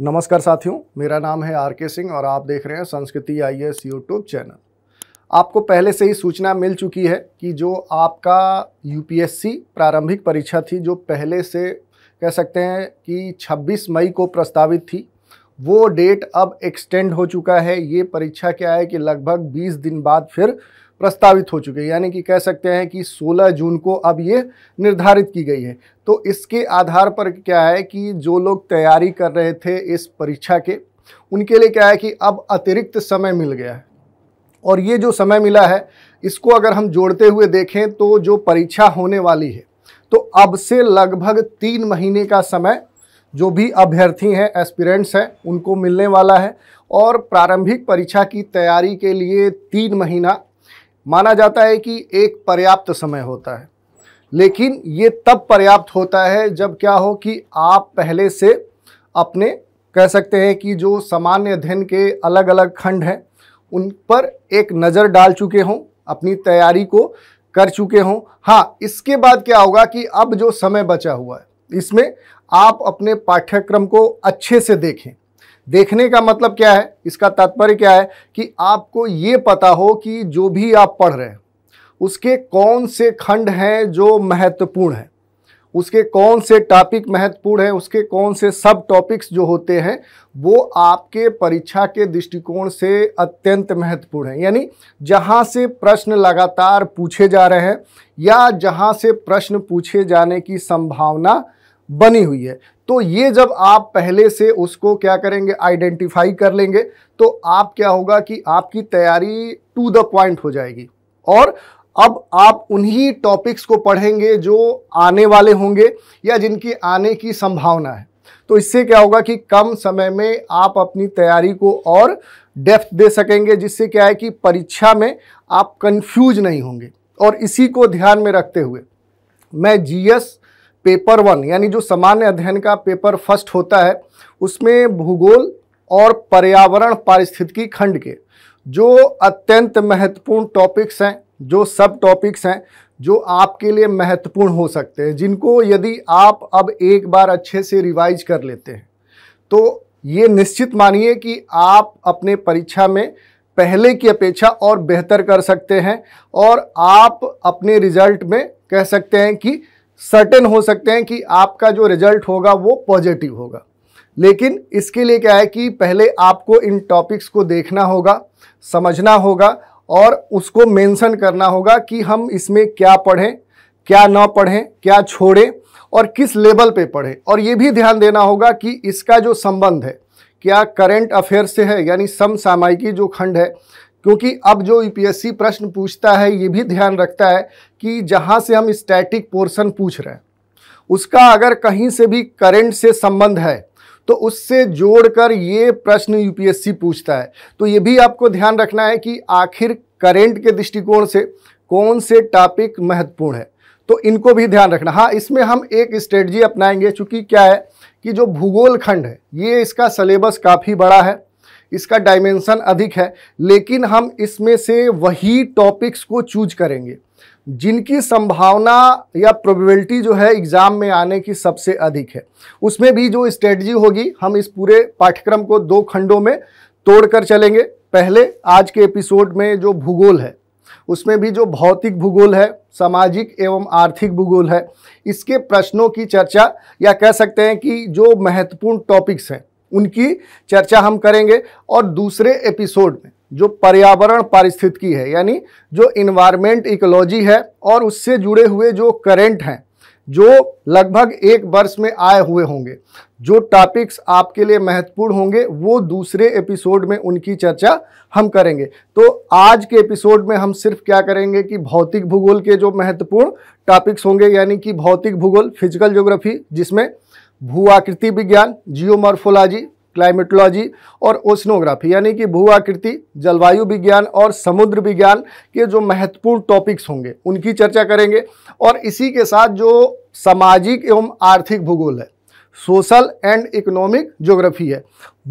नमस्कार साथियों मेरा नाम है आर के सिंह और आप देख रहे हैं संस्कृति आई एस यूट्यूब चैनल आपको पहले से ही सूचना मिल चुकी है कि जो आपका यूपीएससी प्रारंभिक परीक्षा थी जो पहले से कह सकते हैं कि 26 मई को प्रस्तावित थी वो डेट अब एक्सटेंड हो चुका है ये परीक्षा क्या है कि लगभग 20 दिन बाद फिर प्रस्तावित हो चुके हैं यानी कि कह सकते हैं कि 16 जून को अब ये निर्धारित की गई है तो इसके आधार पर क्या है कि जो लोग तैयारी कर रहे थे इस परीक्षा के उनके लिए क्या है कि अब अतिरिक्त समय मिल गया है और ये जो समय मिला है इसको अगर हम जोड़ते हुए देखें तो जो परीक्षा होने वाली है तो अब से लगभग तीन महीने का समय जो भी अभ्यर्थी हैं एस्पिरेंट्स हैं उनको मिलने वाला है और प्रारंभिक परीक्षा की तैयारी के लिए तीन महीना माना जाता है कि एक पर्याप्त समय होता है लेकिन ये तब पर्याप्त होता है जब क्या हो कि आप पहले से अपने कह सकते हैं कि जो सामान्य अध्ययन के अलग अलग खंड हैं उन पर एक नज़र डाल चुके हों अपनी तैयारी को कर चुके हों हाँ इसके बाद क्या होगा कि अब जो समय बचा हुआ है इसमें आप अपने पाठ्यक्रम को अच्छे से देखें देखने का मतलब क्या है इसका तात्पर्य क्या है कि आपको ये पता हो कि जो भी आप पढ़ रहे हैं उसके कौन से खंड हैं जो महत्वपूर्ण हैं उसके कौन से टॉपिक महत्वपूर्ण हैं उसके कौन से सब टॉपिक्स जो होते हैं वो आपके परीक्षा के दृष्टिकोण से अत्यंत महत्वपूर्ण है यानी जहाँ से प्रश्न लगातार पूछे जा रहे हैं या जहाँ से प्रश्न पूछे जाने की संभावना बनी हुई है तो ये जब आप पहले से उसको क्या करेंगे आइडेंटिफाई कर लेंगे तो आप क्या होगा कि आपकी तैयारी टू द पॉइंट हो जाएगी और अब आप उन्हीं टॉपिक्स को पढ़ेंगे जो आने वाले होंगे या जिनकी आने की संभावना है तो इससे क्या होगा कि कम समय में आप अपनी तैयारी को और डेफ्थ दे सकेंगे जिससे क्या है कि परीक्षा में आप कंफ्यूज नहीं होंगे और इसी को ध्यान में रखते हुए मैं जीएस पेपर वन यानी जो सामान्य अध्ययन का पेपर फर्स्ट होता है उसमें भूगोल और पर्यावरण पारिस्थितिकी खंड के जो अत्यंत महत्वपूर्ण टॉपिक्स हैं जो सब टॉपिक्स हैं जो आपके लिए महत्वपूर्ण हो सकते हैं जिनको यदि आप अब एक बार अच्छे से रिवाइज कर लेते हैं तो ये निश्चित मानिए कि आप अपने परीक्षा में पहले की अपेक्षा और बेहतर कर सकते हैं और आप अपने रिजल्ट में कह सकते हैं कि सर्टेन हो सकते हैं कि आपका जो रिजल्ट होगा वो पॉजिटिव होगा लेकिन इसके लिए क्या है कि पहले आपको इन टॉपिक्स को देखना होगा समझना होगा और उसको मेंशन करना होगा कि हम इसमें क्या पढ़ें क्या ना पढ़ें क्या छोड़ें और किस लेवल पे पढ़ें और ये भी ध्यान देना होगा कि इसका जो संबंध है क्या करंट अफेयर से है यानी समसामयिकी जो खंड है क्योंकि अब जो यूपीएससी e प्रश्न पूछता है ये भी ध्यान रखता है कि जहाँ से हम स्टैटिक पोर्शन पूछ रहे हैं उसका अगर कहीं से भी करंट से संबंध है तो उससे जोड़कर ये प्रश्न यूपीएससी पूछता है तो ये भी आपको ध्यान रखना है कि आखिर करंट के दृष्टिकोण से कौन से टॉपिक महत्वपूर्ण है तो इनको भी ध्यान रखना हाँ इसमें हम एक स्ट्रेटजी अपनाएंगे चूँकि क्या है कि जो भूगोल खंड है ये इसका सलेबस काफ़ी बड़ा है इसका डायमेंसन अधिक है लेकिन हम इसमें से वही टॉपिक्स को चूज करेंगे जिनकी संभावना या प्रोबेबिलिटी जो है एग्ज़ाम में आने की सबसे अधिक है उसमें भी जो स्ट्रेटजी होगी हम इस पूरे पाठ्यक्रम को दो खंडों में तोड़कर चलेंगे पहले आज के एपिसोड में जो भूगोल है उसमें भी जो भौतिक भूगोल है सामाजिक एवं आर्थिक भूगोल है इसके प्रश्नों की चर्चा या कह सकते हैं कि जो महत्वपूर्ण टॉपिक्स हैं उनकी चर्चा हम करेंगे और दूसरे एपिसोड में जो पर्यावरण पारिस्थितिकी है यानी जो इन्वायरमेंट इकोलॉजी है और उससे जुड़े हुए जो करेंट हैं जो लगभग एक वर्ष में आए हुए होंगे जो टॉपिक्स आपके लिए महत्वपूर्ण होंगे वो दूसरे एपिसोड में उनकी चर्चा हम करेंगे तो आज के एपिसोड में हम सिर्फ क्या करेंगे कि भौतिक भूगोल के जो महत्वपूर्ण टॉपिक्स होंगे यानी कि भौतिक भूगोल फिजिकल ज्योग्राफी जिसमें भू आकृति विज्ञान जियोमॉर्फोलॉजी क्लाइमेटोलॉजी और ओशनोग्राफी यानी कि भू आकृति जलवायु विज्ञान और समुद्र विज्ञान के जो महत्वपूर्ण टॉपिक्स होंगे उनकी चर्चा करेंगे और इसी के साथ जो सामाजिक एवं आर्थिक भूगोल है सोशल एंड इकोनॉमिक ज्योग्राफी है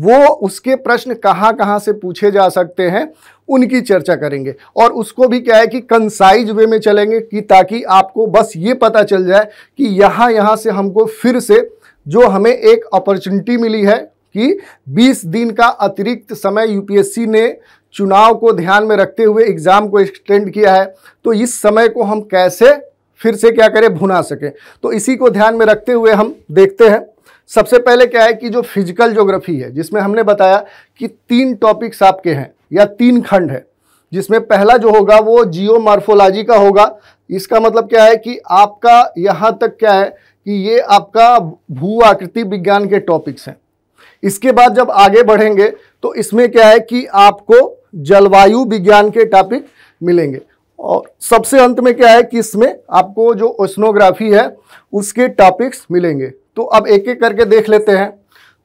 वो उसके प्रश्न कहाँ कहाँ से पूछे जा सकते हैं उनकी चर्चा करेंगे और उसको भी क्या है कि कंसाइज वे में चलेंगे कि ताकि आपको बस ये पता चल जाए कि यहाँ यहाँ से हमको फिर से जो हमें एक अपॉर्चुनिटी मिली है कि 20 दिन का अतिरिक्त समय यूपीएससी ने चुनाव को ध्यान में रखते हुए एग्ज़ाम को एक्सटेंड किया है तो इस समय को हम कैसे फिर से क्या करें भुना सकें तो इसी को ध्यान में रखते हुए हम देखते हैं सबसे पहले क्या है कि जो फिजिकल ज्योग्राफी है जिसमें हमने बताया कि तीन टॉपिक्स आपके हैं या तीन खंड है जिसमें पहला जो होगा वो जियो मार्फोलॉजी का होगा इसका मतलब क्या है कि आपका यहाँ तक क्या है कि ये आपका भू आकृति विज्ञान के टॉपिक्स हैं इसके बाद जब आगे बढ़ेंगे तो इसमें क्या है कि आपको जलवायु विज्ञान के टॉपिक मिलेंगे और सबसे अंत में क्या है कि इसमें आपको जो ओस्नोग्राफी है उसके टॉपिक्स मिलेंगे तो अब एक एक करके देख लेते हैं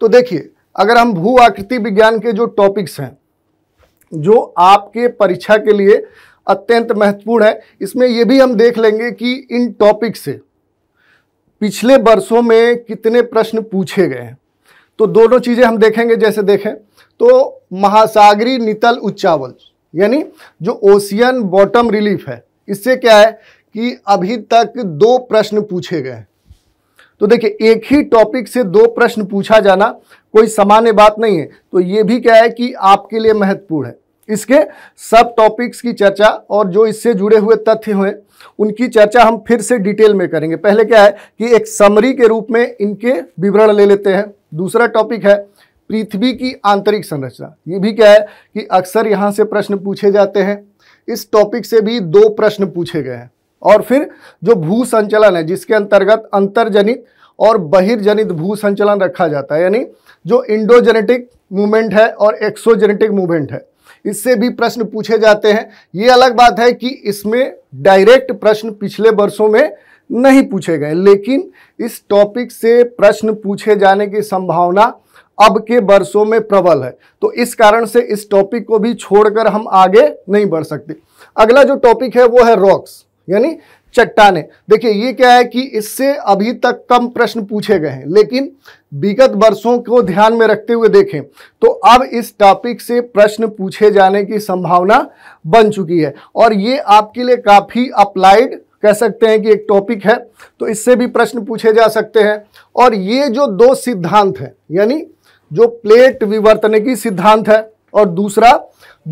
तो देखिए अगर हम भू आकृति विज्ञान के जो टॉपिक्स हैं जो आपके परीक्षा के लिए अत्यंत महत्वपूर्ण है इसमें यह भी हम देख लेंगे कि इन टॉपिक से पिछले वर्षों में कितने प्रश्न पूछे गए हैं तो दोनों चीज़ें हम देखेंगे जैसे देखें तो महासागरी नितल उच्चावल यानी जो ओशियन बॉटम रिलीफ है इससे क्या है कि अभी तक दो प्रश्न पूछे गए तो देखिए एक ही टॉपिक से दो प्रश्न पूछा जाना कोई सामान्य बात नहीं है तो ये भी क्या है कि आपके लिए महत्वपूर्ण है इसके सब टॉपिक्स की चर्चा और जो इससे जुड़े हुए तथ्य हुए उनकी चर्चा हम फिर से डिटेल में करेंगे पहले क्या है कि एक समरी के रूप में इनके विवरण ले लेते हैं दूसरा टॉपिक है पृथ्वी की आंतरिक संरचना ये भी क्या है कि अक्सर यहाँ से प्रश्न पूछे जाते हैं इस टॉपिक से भी दो प्रश्न पूछे गए हैं और फिर जो भू संचलन है जिसके अंतर्गत अंतर्जनित और बहिर्जनित भू संचलन रखा जाता है यानी जो इंडोजेनेटिक मूवमेंट है और एक्सोजेनेटिक मूवमेंट है इससे भी प्रश्न पूछे जाते हैं ये अलग बात है कि इसमें डायरेक्ट प्रश्न पिछले वर्षों में नहीं पूछे गए लेकिन इस टॉपिक से प्रश्न पूछे जाने की संभावना अब के वर्षों में प्रबल है तो इस कारण से इस टॉपिक को भी छोड़कर हम आगे नहीं बढ़ सकते अगला जो टॉपिक है वो है रॉक्स यानी चट्टाने देखिए ये क्या है कि इससे अभी तक कम प्रश्न पूछे गए हैं लेकिन विगत वर्षों को ध्यान में रखते हुए देखें तो अब इस टॉपिक से प्रश्न पूछे जाने की संभावना बन चुकी है और ये आपके लिए काफ़ी अप्लाइड कह सकते हैं कि एक टॉपिक है तो इससे भी प्रश्न पूछे जा सकते हैं और ये जो दो सिद्धांत हैं यानी जो प्लेट की सिद्धांत है और दूसरा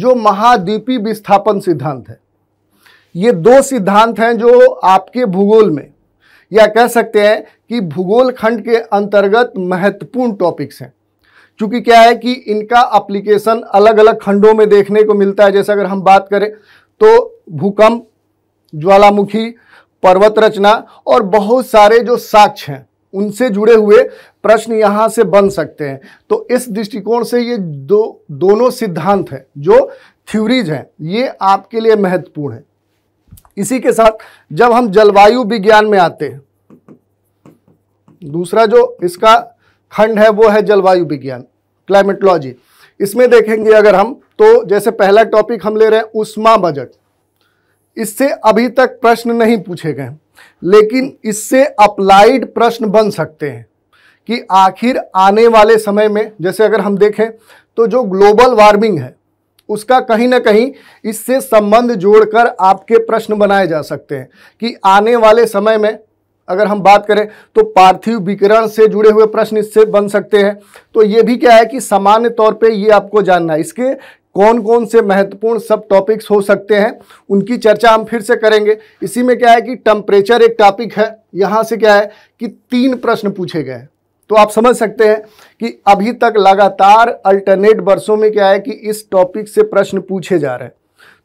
जो महाद्वीपी विस्थापन सिद्धांत है ये दो सिद्धांत हैं जो आपके भूगोल में या कह सकते हैं कि भूगोल खंड के अंतर्गत महत्वपूर्ण टॉपिक्स हैं क्योंकि क्या है कि इनका अप्लीकेशन अलग अलग खंडों में देखने को मिलता है जैसे अगर हम बात करें तो भूकंप ज्वालामुखी पर्वत रचना और बहुत सारे जो साक्ष्य हैं उनसे जुड़े हुए प्रश्न यहाँ से बन सकते हैं तो इस दृष्टिकोण से ये दो दोनों सिद्धांत हैं जो थ्यूरीज हैं ये आपके लिए महत्वपूर्ण है इसी के साथ जब हम जलवायु विज्ञान में आते हैं दूसरा जो इसका खंड है वो है जलवायु विज्ञान क्लाइमेटोलॉजी इसमें देखेंगे अगर हम तो जैसे पहला टॉपिक हम ले रहे हैं उष्मा बजट इससे अभी तक प्रश्न नहीं पूछे गए लेकिन इससे अप्लाइड प्रश्न बन सकते हैं कि आखिर आने वाले समय में जैसे अगर हम देखें तो जो ग्लोबल वार्मिंग है उसका कहीं ना कहीं इससे संबंध जोड़कर आपके प्रश्न बनाए जा सकते हैं कि आने वाले समय में अगर हम बात करें तो पार्थिव विकिरण से जुड़े हुए प्रश्न इससे बन सकते हैं तो ये भी क्या है कि सामान्य तौर पे ये आपको जानना है इसके कौन कौन से महत्वपूर्ण सब टॉपिक्स हो सकते हैं उनकी चर्चा हम फिर से करेंगे इसी में क्या है कि टम्परेचर एक टॉपिक है यहाँ से क्या है कि तीन प्रश्न पूछे गए तो आप समझ सकते हैं कि अभी तक लगातार अल्टरनेट वर्षों में क्या है कि इस टॉपिक से प्रश्न पूछे जा रहे हैं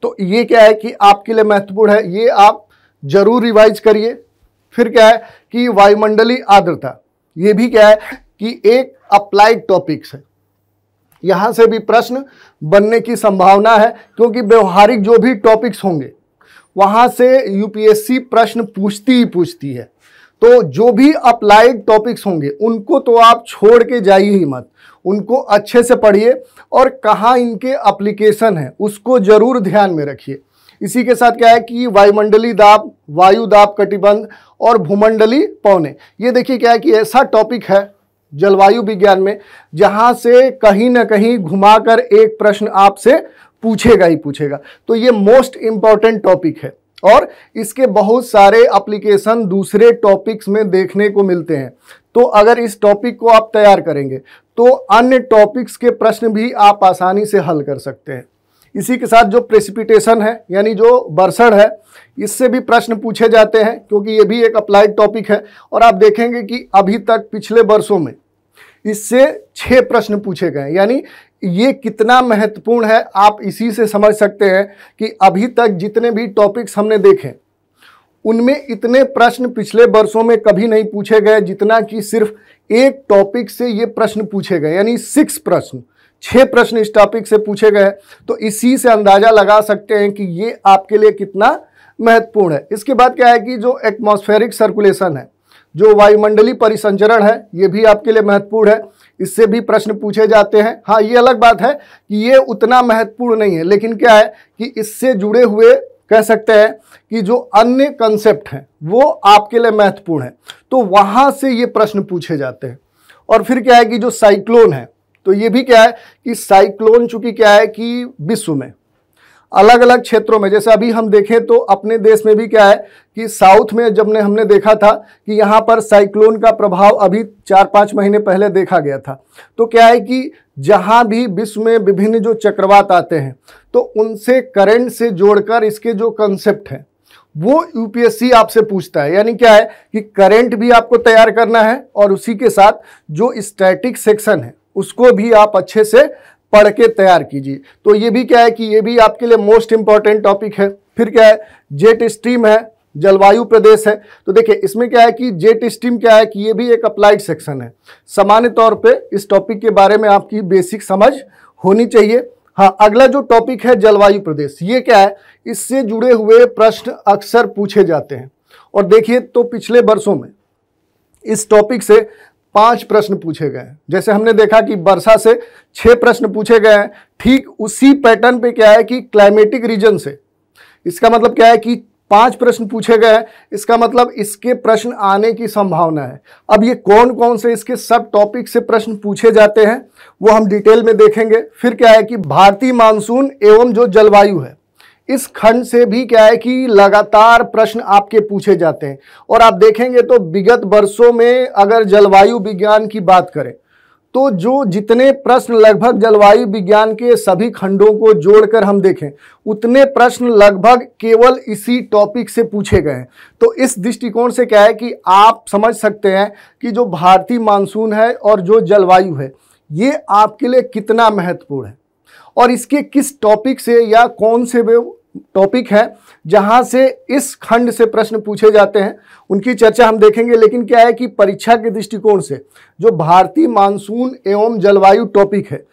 तो ये क्या है कि आपके लिए महत्वपूर्ण है ये आप जरूर रिवाइज करिए फिर क्या है कि वायुमंडलीय आर्द्रता ये भी क्या है कि एक अप्लाइड टॉपिक्स है यहाँ से भी प्रश्न बनने की संभावना है क्योंकि व्यवहारिक जो भी टॉपिक्स होंगे वहाँ से यूपीएससी प्रश्न पूछती ही पूछती है तो जो भी अप्लाइड टॉपिक्स होंगे उनको तो आप छोड़ के जाइए ही मत उनको अच्छे से पढ़िए और कहाँ इनके अप्लीकेशन है उसको ज़रूर ध्यान में रखिए इसी के साथ क्या है कि वायुमंडली दाब वायु दाब कटिबंध और भूमंडली पौने ये देखिए क्या है कि ऐसा टॉपिक है जलवायु विज्ञान में जहाँ से कहीं ना कहीं घुमाकर एक प्रश्न आपसे पूछेगा ही पूछेगा तो ये मोस्ट इम्पॉर्टेंट टॉपिक है और इसके बहुत सारे एप्लीकेशन दूसरे टॉपिक्स में देखने को मिलते हैं तो अगर इस टॉपिक को आप तैयार करेंगे तो अन्य टॉपिक्स के प्रश्न भी आप आसानी से हल कर सकते हैं इसी के साथ जो प्रेसिपिटेशन है यानी जो बरसण है इससे भी प्रश्न पूछे जाते हैं क्योंकि ये भी एक अप्लाइड टॉपिक है और आप देखेंगे कि अभी तक पिछले वर्षों में इससे छः प्रश्न पूछे गए यानी ये कितना महत्वपूर्ण है आप इसी से समझ सकते हैं कि अभी तक जितने भी टॉपिक्स हमने देखे उनमें इतने प्रश्न पिछले वर्षों में कभी नहीं पूछे गए जितना कि सिर्फ एक टॉपिक से ये प्रश्न पूछे गए यानी सिक्स प्रश्न छः प्रश्न इस टॉपिक से पूछे गए तो इसी से अंदाज़ा लगा सकते हैं कि ये आपके लिए कितना महत्वपूर्ण है इसके बाद क्या है कि जो एटमॉस्फेरिक सर्कुलेशन है जो वायुमंडलीय परिसंचरण है ये भी आपके लिए महत्वपूर्ण है इससे भी प्रश्न पूछे जाते हैं हाँ ये अलग बात है कि ये उतना महत्वपूर्ण नहीं है लेकिन क्या है कि इससे जुड़े हुए कह सकते हैं कि जो अन्य कंसेप्ट हैं वो आपके लिए महत्वपूर्ण है तो वहाँ से ये प्रश्न पूछे जाते हैं और फिर क्या है कि जो साइक्लोन है तो ये भी क्या है कि साइक्लोन चूंकि क्या है कि विश्व में अलग अलग क्षेत्रों में जैसे अभी हम देखें तो अपने देश में भी क्या है कि साउथ में जब ने हमने देखा था कि यहाँ पर साइक्लोन का प्रभाव अभी चार पाँच महीने पहले देखा गया था तो क्या है कि जहाँ भी विश्व में विभिन्न जो चक्रवात आते हैं तो उनसे करंट से जोड़कर इसके जो कंसेप्ट हैं वो यूपीएससी आपसे पूछता है यानी क्या है कि करंट भी आपको तैयार करना है और उसी के साथ जो स्टैटिक सेक्शन है उसको भी आप अच्छे से पढ़ के तैयार कीजिए तो ये भी क्या है कि ये भी आपके लिए मोस्ट इंपॉर्टेंट टॉपिक है फिर क्या है जेट स्ट्रीम है जलवायु प्रदेश है तो देखिए इसमें क्या है कि जेट स्ट्रीम क्या है कि ये भी एक अप्लाइड सेक्शन है सामान्य तौर पे इस टॉपिक के बारे में आपकी बेसिक समझ होनी चाहिए हाँ अगला जो टॉपिक है जलवायु प्रदेश ये क्या है इससे जुड़े हुए प्रश्न अक्सर पूछे जाते हैं और देखिए तो पिछले वर्षों में इस टॉपिक से पांच प्रश्न पूछे गए हैं जैसे हमने देखा कि वर्षा से छह प्रश्न पूछे गए हैं ठीक उसी पैटर्न पे क्या है कि क्लाइमेटिक रीजन से इसका मतलब क्या है कि पांच प्रश्न पूछे गए हैं इसका मतलब इसके प्रश्न आने की संभावना है अब ये कौन कौन से इसके सब टॉपिक से प्रश्न पूछे जाते हैं वो हम डिटेल में देखेंगे फिर क्या है कि भारतीय मानसून एवं जो जलवायु है इस खंड से भी क्या है कि लगातार प्रश्न आपके पूछे जाते हैं और आप देखेंगे तो विगत वर्षों में अगर जलवायु विज्ञान की बात करें तो जो जितने प्रश्न लगभग जलवायु विज्ञान के सभी खंडों को जोड़कर हम देखें उतने प्रश्न लगभग केवल इसी टॉपिक से पूछे गए हैं तो इस दृष्टिकोण से क्या है कि आप समझ सकते हैं कि जो भारतीय मानसून है और जो जलवायु है ये आपके लिए कितना महत्वपूर्ण है और इसके किस टॉपिक से या कौन से टॉपिक है जहां से इस खंड से प्रश्न पूछे जाते हैं उनकी चर्चा हम देखेंगे लेकिन क्या है कि परीक्षा के दृष्टिकोण से जो भारतीय मानसून एवं जलवायु टॉपिक है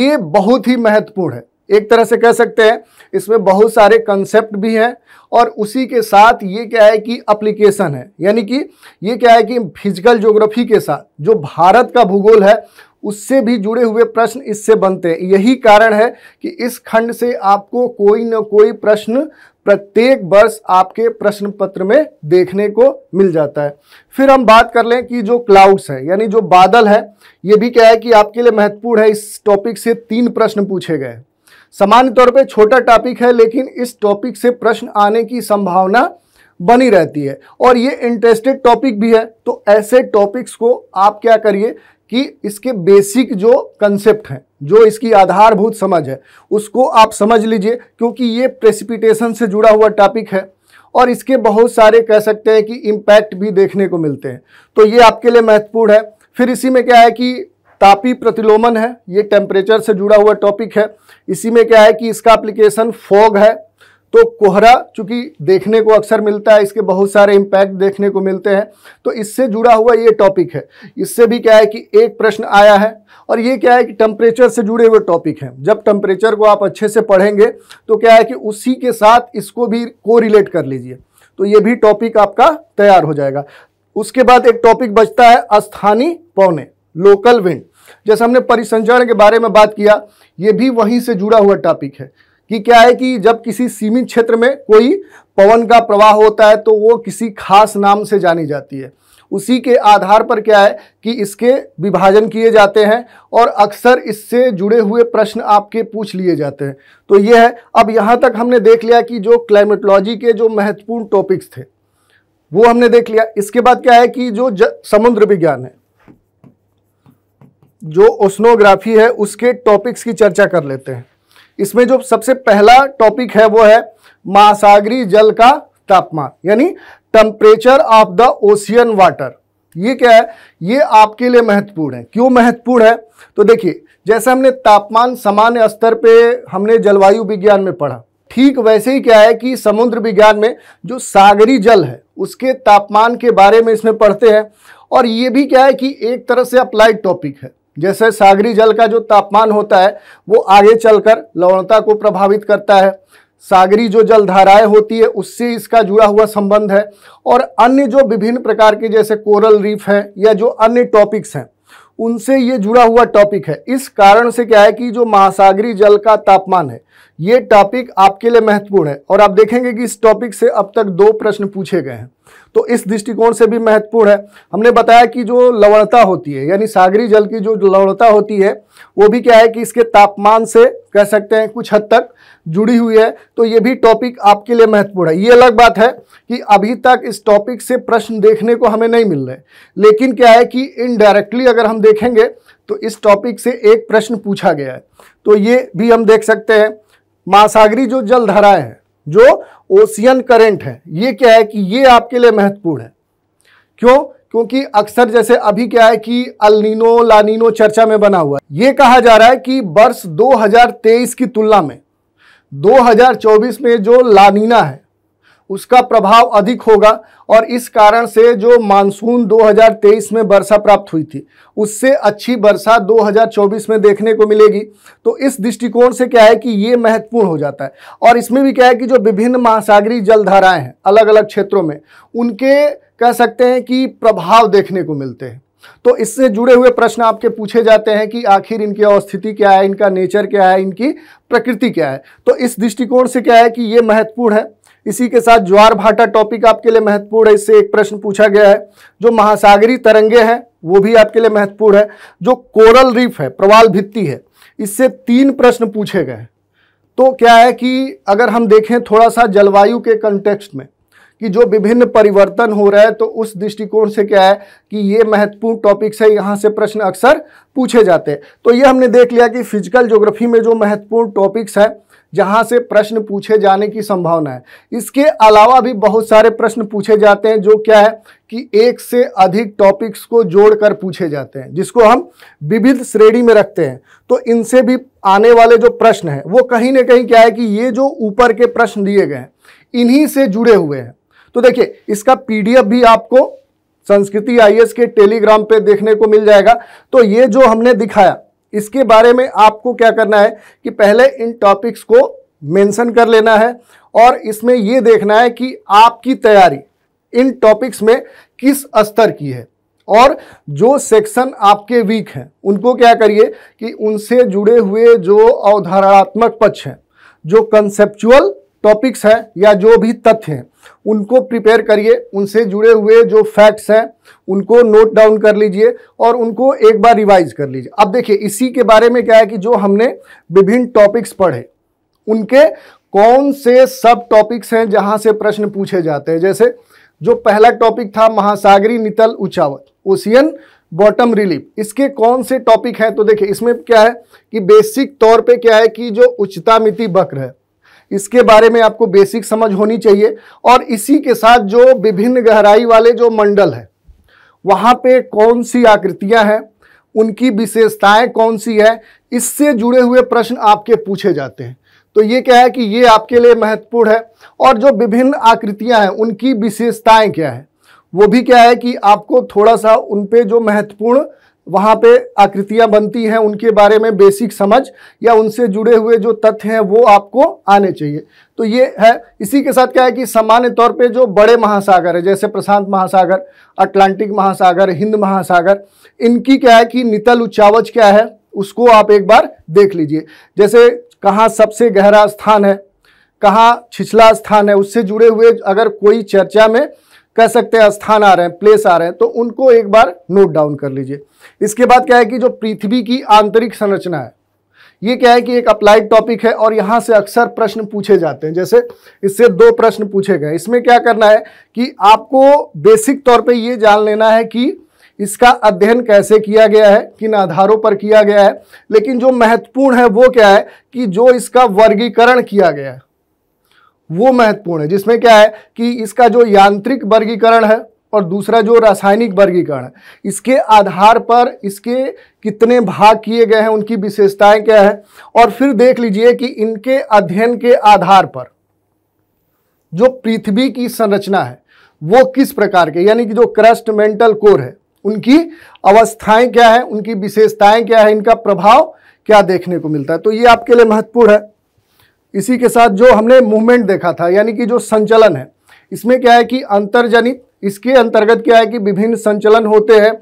ये बहुत ही महत्वपूर्ण है एक तरह से कह सकते हैं इसमें बहुत सारे कंसेप्ट भी हैं और उसी के साथ ये क्या है कि अप्लीकेशन है यानी कि ये क्या है कि फिजिकल ज्योग्राफी के साथ जो भारत का भूगोल है उससे भी जुड़े हुए प्रश्न इससे बनते हैं यही कारण है कि इस खंड से आपको कोई न कोई प्रश्न प्रत्येक वर्ष आपके प्रश्न पत्र में देखने को मिल जाता है फिर हम बात कर लें कि जो क्लाउड्स हैं यानी जो बादल है ये भी क्या है कि आपके लिए महत्वपूर्ण है इस टॉपिक से तीन प्रश्न पूछे गए सामान्य तौर पे छोटा टॉपिक है लेकिन इस टॉपिक से प्रश्न आने की संभावना बनी रहती है और ये इंटरेस्टेड टॉपिक भी है तो ऐसे टॉपिक्स को आप क्या करिए कि इसके बेसिक जो कंसेप्ट हैं जो इसकी आधारभूत समझ है उसको आप समझ लीजिए क्योंकि ये प्रेसिपिटेशन से जुड़ा हुआ टॉपिक है और इसके बहुत सारे कह सकते हैं कि इम्पैक्ट भी देखने को मिलते हैं तो ये आपके लिए महत्वपूर्ण है फिर इसी में क्या है कि तापी प्रतिलोमन है ये टेम्परेचर से जुड़ा हुआ टॉपिक है इसी में क्या है कि इसका अप्लीकेशन फॉग है तो कोहरा चूँकि देखने को अक्सर मिलता है इसके बहुत सारे इम्पैक्ट देखने को मिलते हैं तो इससे जुड़ा हुआ ये टॉपिक है इससे भी क्या है कि एक प्रश्न आया है और ये क्या है कि टेम्परेचर से जुड़े हुए टॉपिक हैं जब टेम्परेचर को आप अच्छे से पढ़ेंगे तो क्या है कि उसी के साथ इसको भी को रिलेट कर लीजिए तो ये भी टॉपिक आपका तैयार हो जाएगा उसके बाद एक टॉपिक बचता है स्थानीय पौने लोकल विंड जैसे हमने परिसंचरण के बारे में बात किया ये भी वहीं से जुड़ा हुआ टॉपिक है कि क्या है कि जब किसी सीमित क्षेत्र में कोई पवन का प्रवाह होता है तो वो किसी खास नाम से जानी जाती है उसी के आधार पर क्या है कि इसके विभाजन किए जाते हैं और अक्सर इससे जुड़े हुए प्रश्न आपके पूछ लिए जाते हैं तो ये है अब यहाँ तक हमने देख लिया कि जो क्लाइमेटोलॉजी के जो महत्वपूर्ण टॉपिक्स थे वो हमने देख लिया इसके बाद क्या है कि जो समुद्र विज्ञान है जो ओस्नोग्राफी है उसके टॉपिक्स की चर्चा कर लेते हैं इसमें जो सबसे पहला टॉपिक है वो है महासागरी जल का तापमान यानी temperature of the ocean water ये क्या है ये आपके लिए महत्वपूर्ण है क्यों महत्वपूर्ण है तो देखिए जैसे हमने तापमान सामान्य स्तर पे हमने जलवायु विज्ञान में पढ़ा ठीक वैसे ही क्या है कि समुद्र विज्ञान में जो सागरी जल है उसके तापमान के बारे में इसमें पढ़ते हैं और ये भी क्या है कि एक तरह से अप्लाइड टॉपिक है जैसे सागरी जल का जो तापमान होता है वो आगे चलकर लवणता को प्रभावित करता है सागरी जो जलधाराएं होती है उससे इसका जुड़ा हुआ संबंध है और अन्य जो विभिन्न प्रकार के जैसे कोरल रीफ हैं या जो अन्य टॉपिक्स हैं उनसे ये जुड़ा हुआ टॉपिक है इस कारण से क्या है कि जो महासागरी जल का तापमान है ये टॉपिक आपके लिए महत्वपूर्ण है और आप देखेंगे कि इस टॉपिक से अब तक दो प्रश्न पूछे गए हैं तो इस दृष्टिकोण से भी महत्वपूर्ण है हमने बताया कि जो लवणता होती है यानी सागरी जल की जो लवणता होती है वो भी क्या है कि इसके तापमान से कह सकते हैं कुछ हद तक जुड़ी हुई है तो ये भी टॉपिक आपके लिए महत्वपूर्ण है ये अलग बात है कि अभी तक इस टॉपिक से प्रश्न देखने को हमें नहीं मिल रहे लेकिन क्या है कि इनडायरेक्टली अगर हम देखेंगे तो इस टॉपिक से एक प्रश्न पूछा गया है तो ये भी हम देख सकते हैं महासागरी जो जलधाराएं है जो ओशियन करंट है ये क्या है कि ये आपके लिए महत्वपूर्ण है क्यों क्योंकि अक्सर जैसे अभी क्या है कि अलिनो लानिनो चर्चा में बना हुआ है ये कहा जा रहा है कि वर्ष 2023 की तुलना में 2024 में जो लानीना है उसका प्रभाव अधिक होगा और इस कारण से जो मानसून 2023 में वर्षा प्राप्त हुई थी उससे अच्छी वर्षा 2024 में देखने को मिलेगी तो इस दृष्टिकोण से क्या है कि ये महत्वपूर्ण हो जाता है और इसमें भी क्या है कि जो विभिन्न महासागरीय जलधाराएं हैं अलग अलग क्षेत्रों में उनके कह सकते हैं कि प्रभाव देखने को मिलते हैं तो इससे जुड़े हुए प्रश्न आपके पूछे जाते हैं कि आखिर इनकी अवस्थिति क्या है इनका नेचर क्या है इनकी प्रकृति क्या है तो इस दृष्टिकोण से क्या है कि ये महत्वपूर्ण है इसी के साथ ज्वार भाटा टॉपिक आपके लिए महत्वपूर्ण है इससे एक प्रश्न पूछा गया है जो महासागरी तरंगे हैं वो भी आपके लिए महत्वपूर्ण है जो कोरल रीफ है प्रवाल भित्ति है इससे तीन प्रश्न पूछे गए तो क्या है कि अगर हम देखें थोड़ा सा जलवायु के कंटेक्स्ट में कि जो विभिन्न परिवर्तन हो रहा है तो उस दृष्टिकोण से क्या है कि ये महत्वपूर्ण टॉपिक्स है यहाँ से प्रश्न अक्सर पूछे जाते हैं तो ये हमने देख लिया कि फिजिकल ज्योग्राफी में जो महत्वपूर्ण टॉपिक्स है जहाँ से प्रश्न पूछे जाने की संभावना है इसके अलावा भी बहुत सारे प्रश्न पूछे जाते हैं जो क्या है कि एक से अधिक टॉपिक्स को जोड़कर पूछे जाते हैं जिसको हम विविध श्रेणी में रखते हैं तो इनसे भी आने वाले जो प्रश्न हैं वो कहीं ना कहीं क्या है कि ये जो ऊपर के प्रश्न दिए गए हैं इन्हीं से जुड़े हुए हैं तो देखिए इसका पीडीएफ भी आपको संस्कृति आईएएस के टेलीग्राम पे देखने को मिल जाएगा तो ये जो हमने दिखाया इसके बारे में आपको क्या करना है कि पहले इन टॉपिक्स को मेंशन कर लेना है और इसमें ये देखना है कि आपकी तैयारी इन टॉपिक्स में किस स्तर की है और जो सेक्शन आपके वीक हैं उनको क्या करिए कि उनसे जुड़े हुए जो अवधारणात्मक पक्ष हैं जो कंसेप्चुअल टॉपिक्स है या जो भी तथ्य हैं उनको प्रिपेयर करिए उनसे जुड़े हुए जो फैक्ट्स हैं उनको नोट डाउन कर लीजिए और उनको एक बार रिवाइज कर लीजिए अब देखिए इसी के बारे में क्या है कि जो हमने विभिन्न टॉपिक्स पढ़े उनके कौन से सब टॉपिक्स हैं जहां से प्रश्न पूछे जाते हैं जैसे जो पहला टॉपिक था महासागरी नितल उचावट ओशियन बॉटम रिलीफ इसके कौन से टॉपिक हैं तो देखिए इसमें क्या है कि बेसिक तौर पे क्या है कि जो उच्चता मिति वक्र है इसके बारे में आपको बेसिक समझ होनी चाहिए और इसी के साथ जो विभिन्न गहराई वाले जो मंडल है वहाँ पे कौन सी आकृतियाँ हैं उनकी विशेषताएँ कौन सी है इससे जुड़े हुए प्रश्न आपके पूछे जाते हैं तो ये क्या है कि ये आपके लिए महत्वपूर्ण है और जो विभिन्न आकृतियाँ हैं उनकी विशेषताएँ क्या है वो भी क्या है कि आपको थोड़ा सा उन पर जो महत्वपूर्ण वहाँ पे आकृतियाँ बनती हैं उनके बारे में बेसिक समझ या उनसे जुड़े हुए जो तथ्य हैं वो आपको आने चाहिए तो ये है इसी के साथ क्या है कि सामान्य तौर पे जो बड़े महासागर है जैसे प्रशांत महासागर अटलांटिक महासागर हिंद महासागर इनकी क्या है कि नितल उच्चावच क्या है उसको आप एक बार देख लीजिए जैसे कहाँ सबसे गहरा स्थान है कहाँ छिछला स्थान है उससे जुड़े हुए अगर कोई चर्चा में कह सकते हैं स्थान आ रहे हैं प्लेस आ रहे हैं तो उनको एक बार नोट डाउन कर लीजिए इसके बाद क्या है कि जो पृथ्वी की आंतरिक संरचना है ये क्या है कि एक अप्लाइड टॉपिक है और यहाँ से अक्सर प्रश्न पूछे जाते हैं जैसे इससे दो प्रश्न पूछे गए इसमें क्या करना है कि आपको बेसिक तौर पर ये जान लेना है कि इसका अध्ययन कैसे किया गया है किन आधारों पर किया गया है लेकिन जो महत्वपूर्ण है वो क्या है कि जो इसका वर्गीकरण किया गया है वो महत्वपूर्ण है जिसमें क्या है कि इसका जो यांत्रिक वर्गीकरण है और दूसरा जो रासायनिक वर्गीकरण है इसके आधार पर इसके कितने भाग किए गए हैं उनकी विशेषताएं क्या है और फिर देख लीजिए कि इनके अध्ययन के आधार पर जो पृथ्वी की संरचना है वो किस प्रकार के यानी कि जो क्रस्ट मेंटल कोर है उनकी अवस्थाएं क्या है उनकी विशेषताएं क्या है इनका प्रभाव क्या देखने को मिलता है तो ये आपके लिए महत्वपूर्ण है इसी के साथ जो हमने मूवमेंट देखा था यानी कि जो संचलन है इसमें क्या है कि अंतर्जनित इसके अंतर्गत क्या है कि विभिन्न संचलन होते हैं